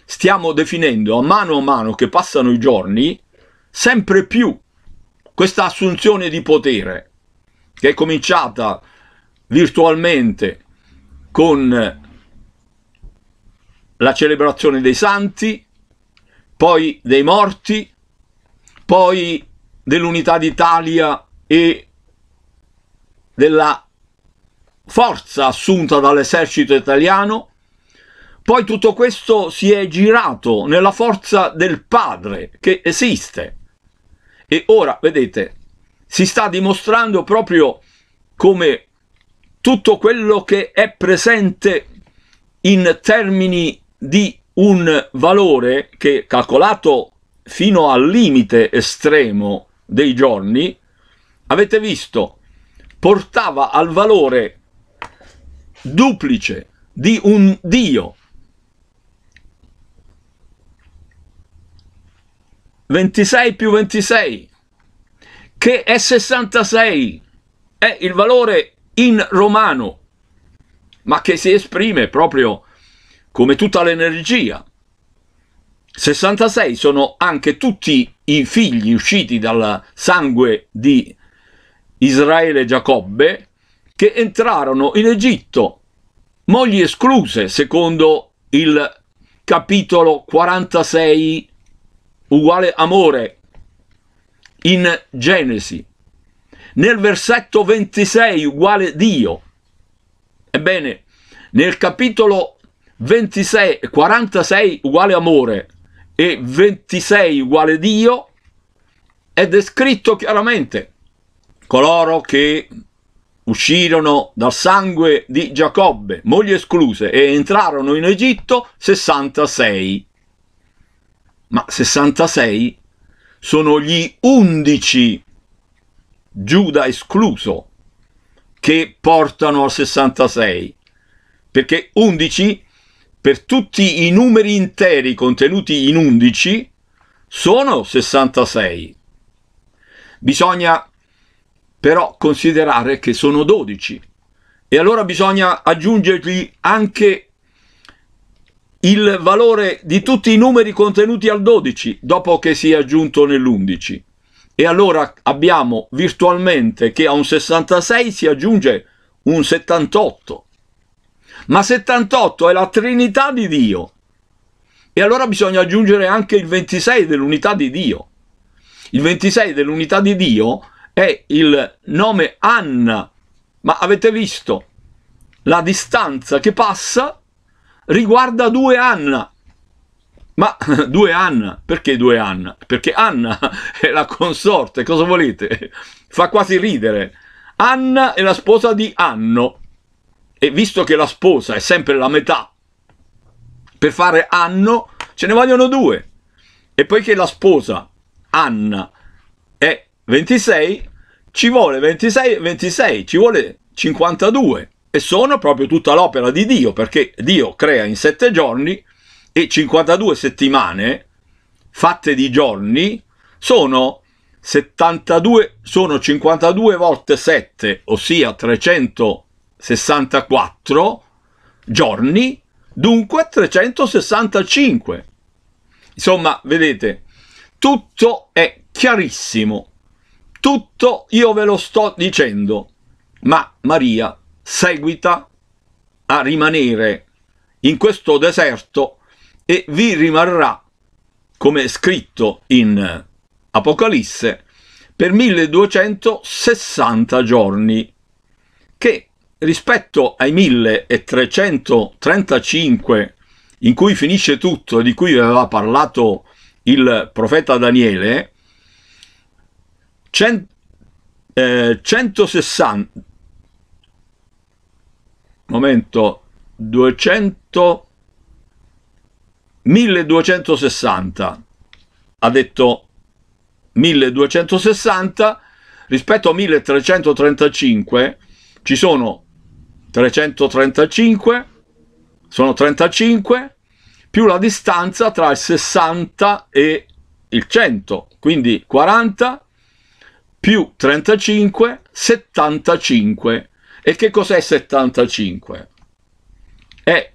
stiamo definendo a mano a mano che passano i giorni sempre più questa assunzione di potere che è cominciata virtualmente con la celebrazione dei santi, poi dei morti, poi dell'unità d'Italia e della forza assunta dall'esercito italiano, poi tutto questo si è girato nella forza del padre che esiste. E ora, vedete, si sta dimostrando proprio come tutto quello che è presente in termini di un valore che calcolato fino al limite estremo dei giorni, avete visto portava al valore duplice di un Dio. 26 più 26, che è 66, è il valore in romano, ma che si esprime proprio come tutta l'energia. 66 sono anche tutti i figli usciti dal sangue di Israele e Giacobbe, che entrarono in Egitto, mogli escluse, secondo il capitolo 46, uguale amore, in Genesi. Nel versetto 26, uguale Dio. Ebbene, nel capitolo 26, 46, uguale amore, e 26, uguale Dio, è descritto chiaramente coloro che uscirono dal sangue di Giacobbe, moglie escluse, e entrarono in Egitto 66. Ma 66 sono gli undici, Giuda escluso, che portano al 66, perché 11 per tutti i numeri interi contenuti in 11 sono 66. Bisogna però considerare che sono 12 e allora bisogna aggiungergli anche il valore di tutti i numeri contenuti al 12 dopo che si è aggiunto nell'11 e allora abbiamo virtualmente che a un 66 si aggiunge un 78 ma 78 è la trinità di Dio e allora bisogna aggiungere anche il 26 dell'unità di Dio il 26 dell'unità di Dio è il nome Anna, ma avete visto la distanza che passa riguarda due Anna. Ma due Anna, perché due Anna? Perché Anna è la consorte, cosa volete? Fa quasi ridere. Anna è la sposa di Anno e visto che la sposa è sempre la metà, per fare Anno ce ne vogliono due. E poiché la sposa, Anna, è 26, ci vuole 26, 26, ci vuole 52 e sono proprio tutta l'opera di Dio perché Dio crea in sette giorni e 52 settimane fatte di giorni sono 72 sono 52 volte 7 ossia 364 giorni dunque 365 insomma vedete tutto è chiarissimo tutto io ve lo sto dicendo, ma Maria seguita a rimanere in questo deserto e vi rimarrà, come è scritto in Apocalisse, per 1260 giorni, che rispetto ai 1335 in cui finisce tutto, di cui aveva parlato il profeta Daniele, Cent 160 eh, momento 200 1260 ha detto 1260 rispetto a 1335 ci sono 335 sono 35 più la distanza tra il 60 e il 100 quindi 40 più 35, 75. E che cos'è 75? È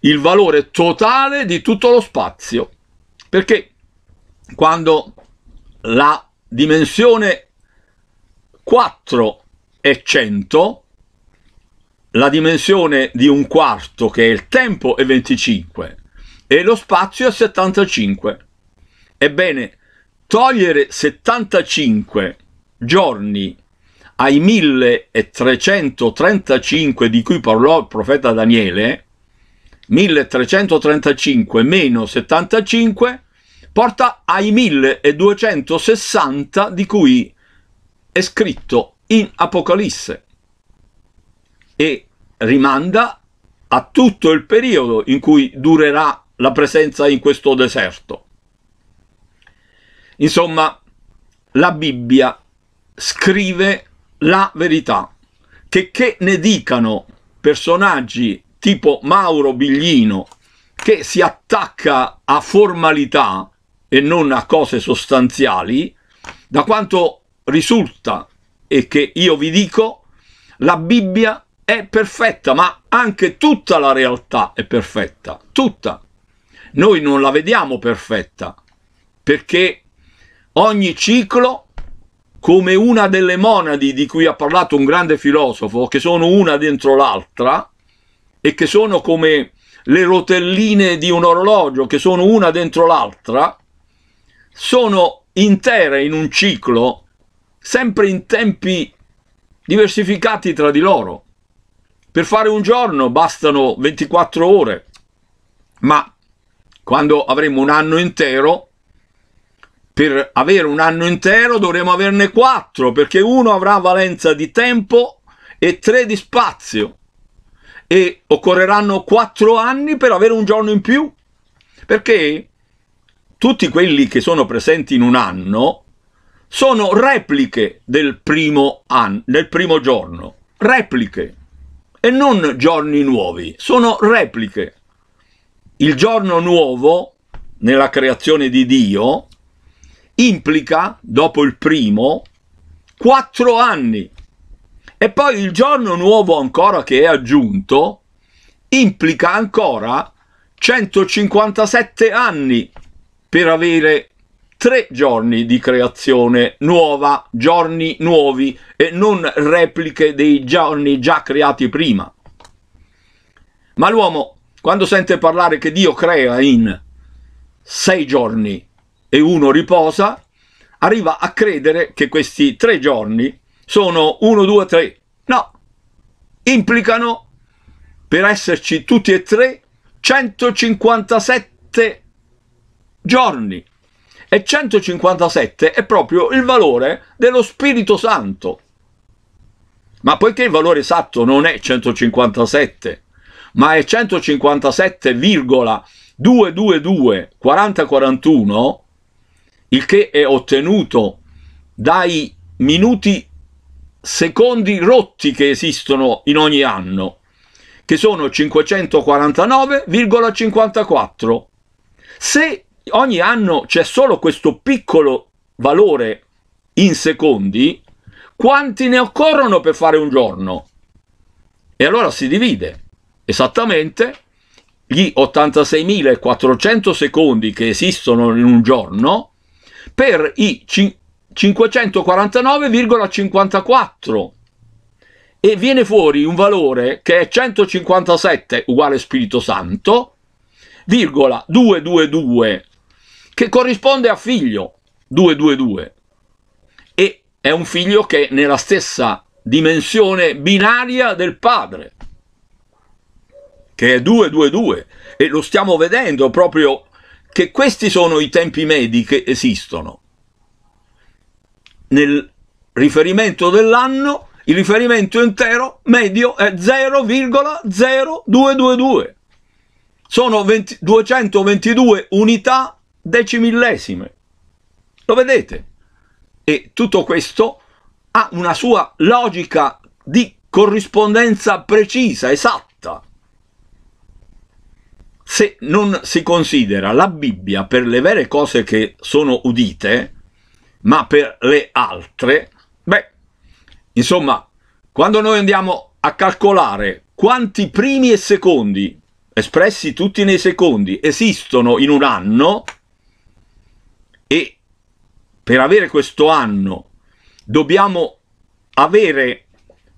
il valore totale di tutto lo spazio, perché quando la dimensione 4 è 100, la dimensione di un quarto, che è il tempo, è 25 e lo spazio è 75. Ebbene, Togliere 75 giorni ai 1335 di cui parlò il profeta Daniele, 1335 meno 75 porta ai 1260 di cui è scritto in Apocalisse e rimanda a tutto il periodo in cui durerà la presenza in questo deserto. Insomma, la Bibbia scrive la verità. Che, che ne dicano personaggi tipo Mauro Biglino, che si attacca a formalità e non a cose sostanziali, da quanto risulta e che io vi dico, la Bibbia è perfetta, ma anche tutta la realtà è perfetta, tutta. Noi non la vediamo perfetta, perché ogni ciclo come una delle monadi di cui ha parlato un grande filosofo, che sono una dentro l'altra e che sono come le rotelline di un orologio, che sono una dentro l'altra, sono intere in un ciclo, sempre in tempi diversificati tra di loro. Per fare un giorno bastano 24 ore, ma quando avremo un anno intero per avere un anno intero dovremo averne quattro, perché uno avrà valenza di tempo e tre di spazio. E occorreranno quattro anni per avere un giorno in più, perché tutti quelli che sono presenti in un anno sono repliche del primo, anno, del primo giorno, repliche, e non giorni nuovi, sono repliche. Il giorno nuovo, nella creazione di Dio, implica, dopo il primo, quattro anni. E poi il giorno nuovo ancora che è aggiunto implica ancora 157 anni per avere tre giorni di creazione nuova, giorni nuovi e non repliche dei giorni già creati prima. Ma l'uomo, quando sente parlare che Dio crea in sei giorni, e uno riposa, arriva a credere che questi tre giorni sono 1, 2, 3. No, implicano per esserci tutti e tre 157 giorni. E 157 è proprio il valore dello Spirito Santo. Ma poiché il valore esatto non è 157, ma è 157,222 4041, il che è ottenuto dai minuti secondi rotti che esistono in ogni anno, che sono 549,54. Se ogni anno c'è solo questo piccolo valore in secondi, quanti ne occorrono per fare un giorno? E allora si divide esattamente gli 86.400 secondi che esistono in un giorno per i 549,54 e viene fuori un valore che è 157 uguale Spirito Santo, virgola 222 che corrisponde a figlio 222 e è un figlio che è nella stessa dimensione binaria del padre che è 222 e lo stiamo vedendo proprio che questi sono i tempi medi che esistono. Nel riferimento dell'anno il riferimento intero medio è 0,0222. Sono 20, 222 unità decimillesime. Lo vedete? E tutto questo ha una sua logica di corrispondenza precisa, esatta se non si considera la Bibbia per le vere cose che sono udite, ma per le altre, beh, insomma, quando noi andiamo a calcolare quanti primi e secondi, espressi tutti nei secondi, esistono in un anno, e per avere questo anno dobbiamo avere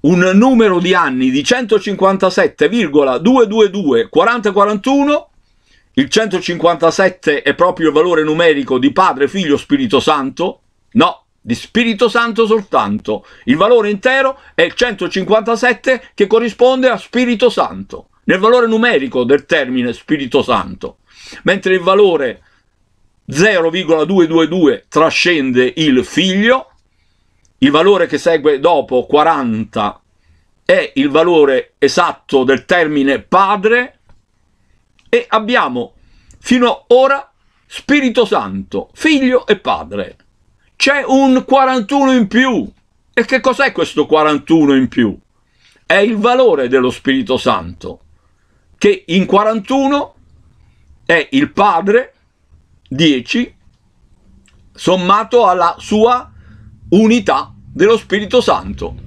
un numero di anni di 157,222-4041, il 157 è proprio il valore numerico di Padre, Figlio, Spirito Santo, no, di Spirito Santo soltanto, il valore intero è il 157 che corrisponde a Spirito Santo, nel valore numerico del termine Spirito Santo, mentre il valore 0,222 trascende il Figlio, il valore che segue dopo 40 è il valore esatto del termine padre e abbiamo fino ad ora Spirito Santo, figlio e padre. C'è un 41 in più. E che cos'è questo 41 in più? È il valore dello Spirito Santo, che in 41 è il padre 10 sommato alla sua unità dello Spirito Santo.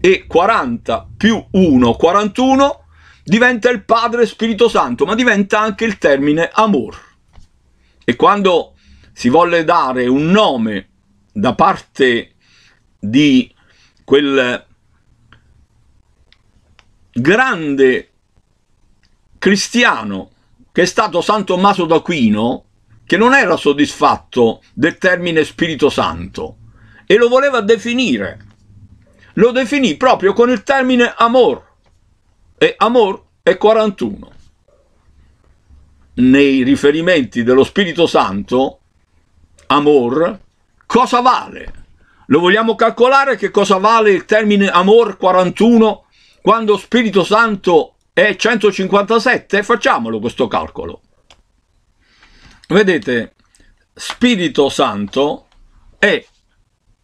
E 40 più 1, 41, diventa il Padre Spirito Santo, ma diventa anche il termine amor. E quando si volle dare un nome da parte di quel grande cristiano che è stato San Tommaso d'Aquino, che non era soddisfatto del termine Spirito Santo, e lo voleva definire. Lo definì proprio con il termine amor e amor è 41. Nei riferimenti dello Spirito Santo, amor cosa vale? Lo vogliamo calcolare che cosa vale il termine amor 41 quando Spirito Santo è 157? Facciamolo questo calcolo. Vedete, Spirito Santo è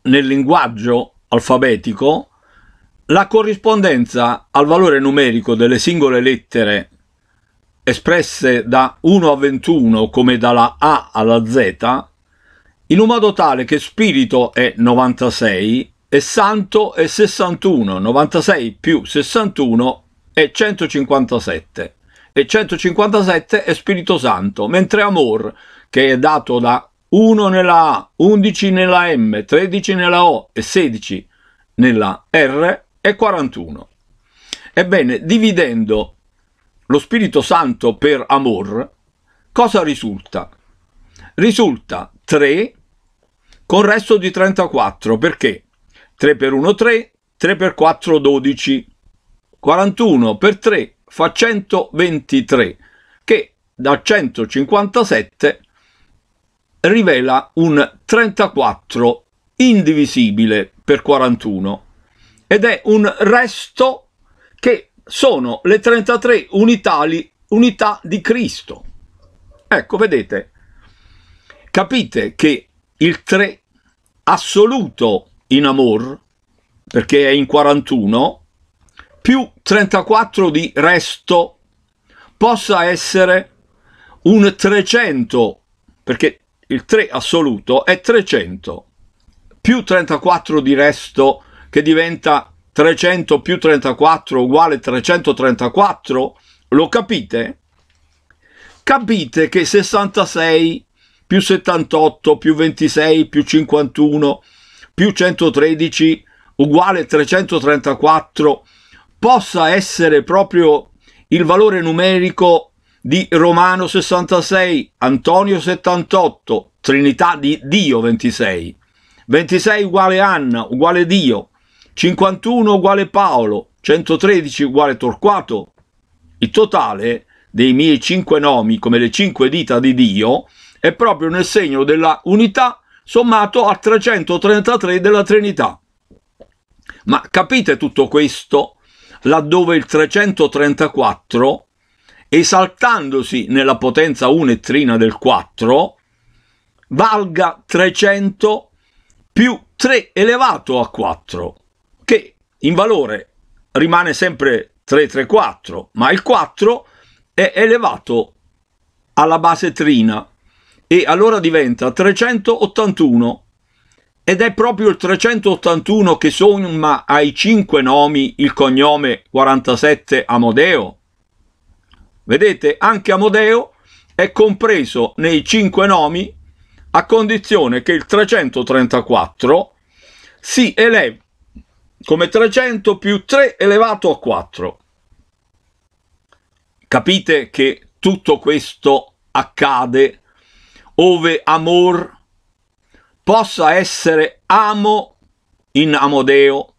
nel linguaggio alfabetico la corrispondenza al valore numerico delle singole lettere espresse da 1 a 21 come dalla A alla Z in un modo tale che spirito è 96 e santo è 61, 96 più 61 è 157 e 157 è Spirito Santo, mentre amor, che è dato da 1 nella A, 11 nella M, 13 nella O e 16 nella R è 41. Ebbene, dividendo lo Spirito Santo per amor, cosa risulta? Risulta 3 con resto di 34, perché 3 per 1 3, 3 per 4 12, 41 per 3 fa 123, che da 157 rivela un 34 indivisibile per 41 ed è un resto che sono le 33 unitali, unità di Cristo. Ecco, vedete, capite che il 3 assoluto in amor, perché è in 41, più 34 di resto possa essere un 300, perché il 3 assoluto è 300 più 34 di resto che diventa 300 più 34 uguale 334 lo capite? Capite che 66 più 78 più 26 più 51 più 113 uguale 334 possa essere proprio il valore numerico di Romano 66, Antonio 78, Trinità di Dio 26, 26 uguale Anna uguale Dio, 51 uguale Paolo, 113 uguale Torquato. Il totale dei miei cinque nomi come le cinque dita di Dio è proprio nel segno della unità sommato a 333 della Trinità. Ma capite tutto questo laddove il 334 esaltandosi nella potenza 1 e trina del 4, valga 300 più 3 elevato a 4, che in valore rimane sempre 334, ma il 4 è elevato alla base trina e allora diventa 381 ed è proprio il 381 che somma ai 5 nomi il cognome 47 Amodeo Vedete, anche Amodeo è compreso nei cinque nomi a condizione che il 334 si elevi come 300 più 3 elevato a 4. Capite che tutto questo accade ove amor possa essere amo in Amodeo,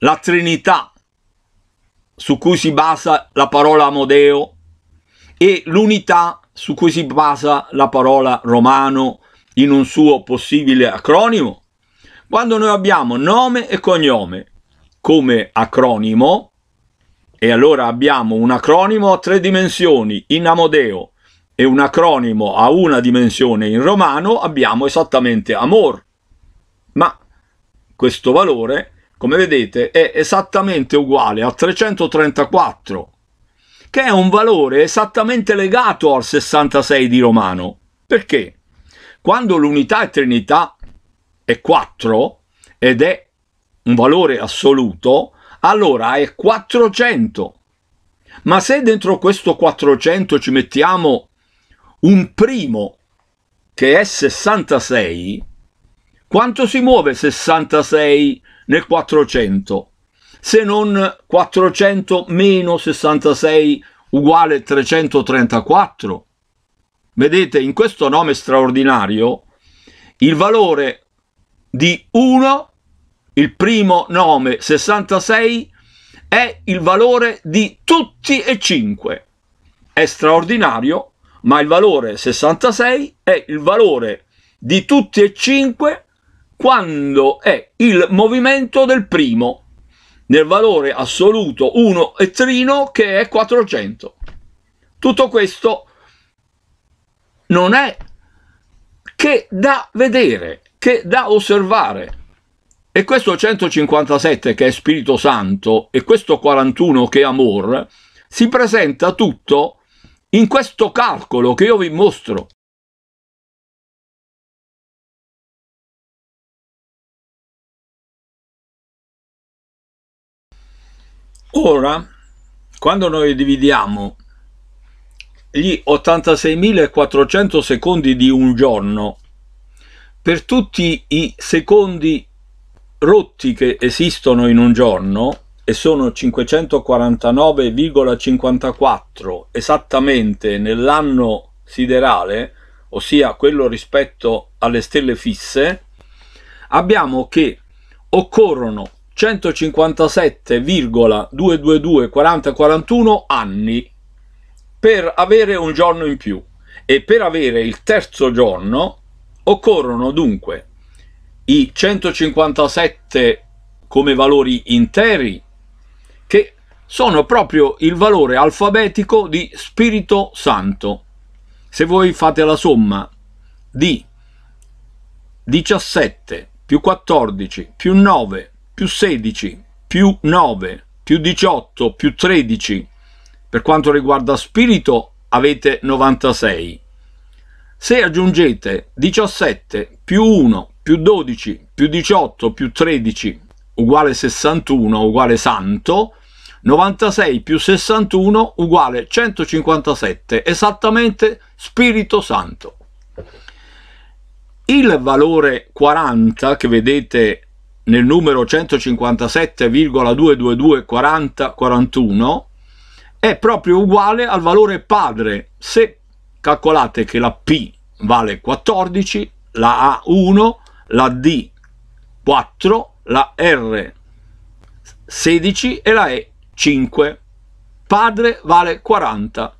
la Trinità su cui si basa la parola Amodeo, e l'unità su cui si basa la parola romano in un suo possibile acronimo. Quando noi abbiamo nome e cognome come acronimo, e allora abbiamo un acronimo a tre dimensioni in Amodeo e un acronimo a una dimensione in romano, abbiamo esattamente amor. Ma questo valore, come vedete, è esattamente uguale a 334 che è un valore esattamente legato al 66 di Romano. Perché? Quando l'unità e trinità è 4 ed è un valore assoluto, allora è 400. Ma se dentro questo 400 ci mettiamo un primo che è 66, quanto si muove 66 nel 400? se non 400 meno 66 uguale 334. Vedete, in questo nome straordinario il valore di 1, il primo nome 66, è il valore di tutti e 5. È straordinario, ma il valore 66 è il valore di tutti e 5 quando è il movimento del primo nel valore assoluto 1 e trino che è 400. Tutto questo non è che da vedere, che da osservare. E questo 157 che è Spirito Santo e questo 41 che è Amor si presenta tutto in questo calcolo che io vi mostro. Ora, quando noi dividiamo gli 86.400 secondi di un giorno per tutti i secondi rotti che esistono in un giorno e sono 549,54 esattamente nell'anno siderale, ossia quello rispetto alle stelle fisse, abbiamo che occorrono 157,222,4041 anni per avere un giorno in più e per avere il terzo giorno occorrono dunque i 157 come valori interi che sono proprio il valore alfabetico di Spirito Santo. Se voi fate la somma di 17 più 14 più 9 più 16, più 9, più 18, più 13. Per quanto riguarda spirito avete 96. Se aggiungete 17 più 1 più 12 più 18 più 13 uguale 61 uguale santo, 96 più 61 uguale 157, esattamente Spirito Santo. Il valore 40 che vedete nel numero 157,2224041 è proprio uguale al valore padre. Se calcolate che la P vale 14, la A1, la D 4, la R 16 e la E 5. Padre vale 40.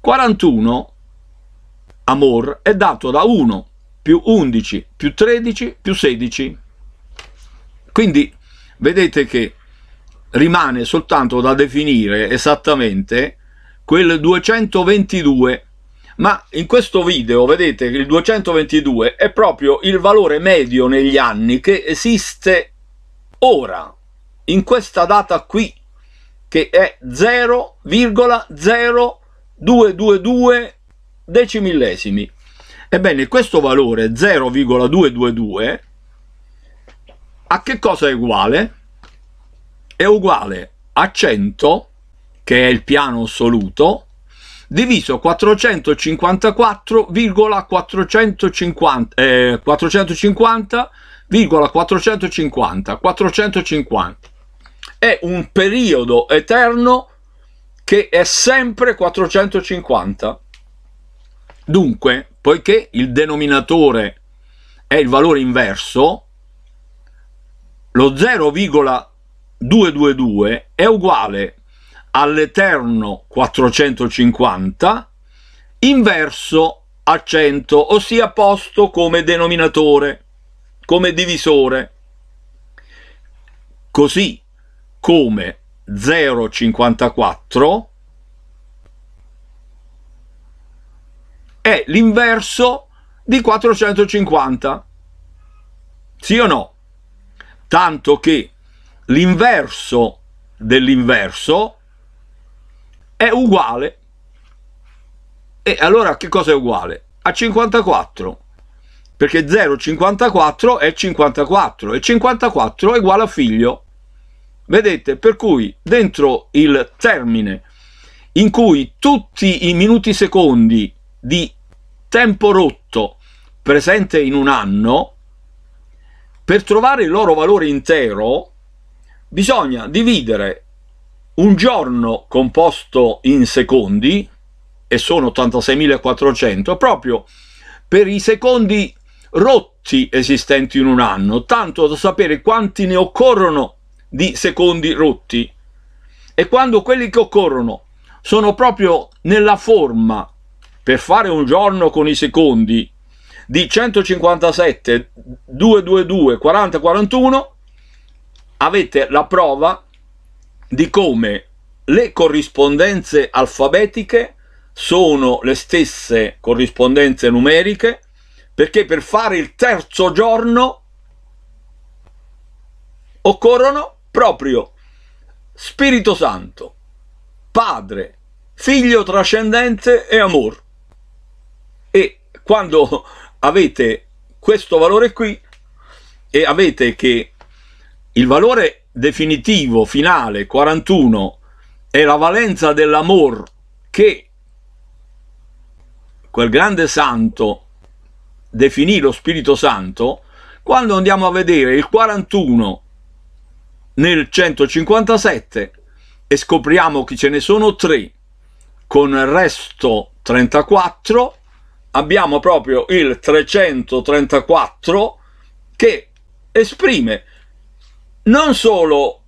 41 amor è dato da 1 più 11 più 13 più 16. Quindi vedete che rimane soltanto da definire esattamente quel 222 ma in questo video vedete che il 222 è proprio il valore medio negli anni che esiste ora in questa data qui che è 0,0222 decimillesimi ebbene questo valore 0,222 a che cosa è uguale? È uguale a 100, che è il piano assoluto, diviso 454,450 eh, 450, 450 450 è un periodo eterno che è sempre 450 dunque poiché il denominatore è il valore inverso lo 0,222 è uguale all'eterno 450 inverso a 100, ossia posto come denominatore, come divisore. Così come 0,54 è l'inverso di 450. Sì o no? tanto che l'inverso dell'inverso è uguale. E allora che cosa è uguale? A 54, perché 0,54 è 54 e 54 è uguale a figlio. Vedete, per cui dentro il termine in cui tutti i minuti secondi di tempo rotto presente in un anno per trovare il loro valore intero bisogna dividere un giorno composto in secondi, e sono 86.400, proprio per i secondi rotti esistenti in un anno, tanto da sapere quanti ne occorrono di secondi rotti. E quando quelli che occorrono sono proprio nella forma per fare un giorno con i secondi di 157 222 40 41 avete la prova di come le corrispondenze alfabetiche sono le stesse corrispondenze numeriche perché per fare il terzo giorno occorrono proprio Spirito Santo, Padre, Figlio trascendente e amor. E quando avete questo valore qui e avete che il valore definitivo finale 41 è la valenza dell'amor che quel grande santo definì lo Spirito Santo quando andiamo a vedere il 41 nel 157 e scopriamo che ce ne sono tre con il resto 34 abbiamo proprio il 334 che esprime non solo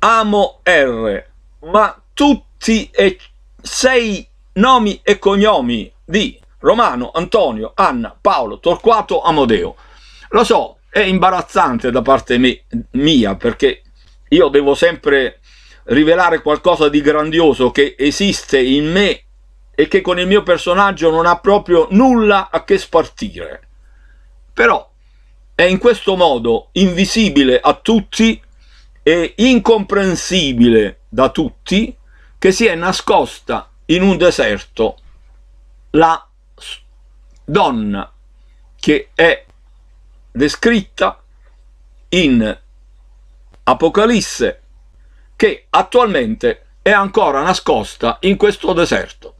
amo R, ma tutti e sei nomi e cognomi di Romano, Antonio, Anna, Paolo, Torquato, Amodeo. Lo so, è imbarazzante da parte me, mia perché io devo sempre rivelare qualcosa di grandioso che esiste in me e che con il mio personaggio non ha proprio nulla a che spartire. Però è in questo modo invisibile a tutti e incomprensibile da tutti che si è nascosta in un deserto la donna che è descritta in Apocalisse che attualmente è ancora nascosta in questo deserto.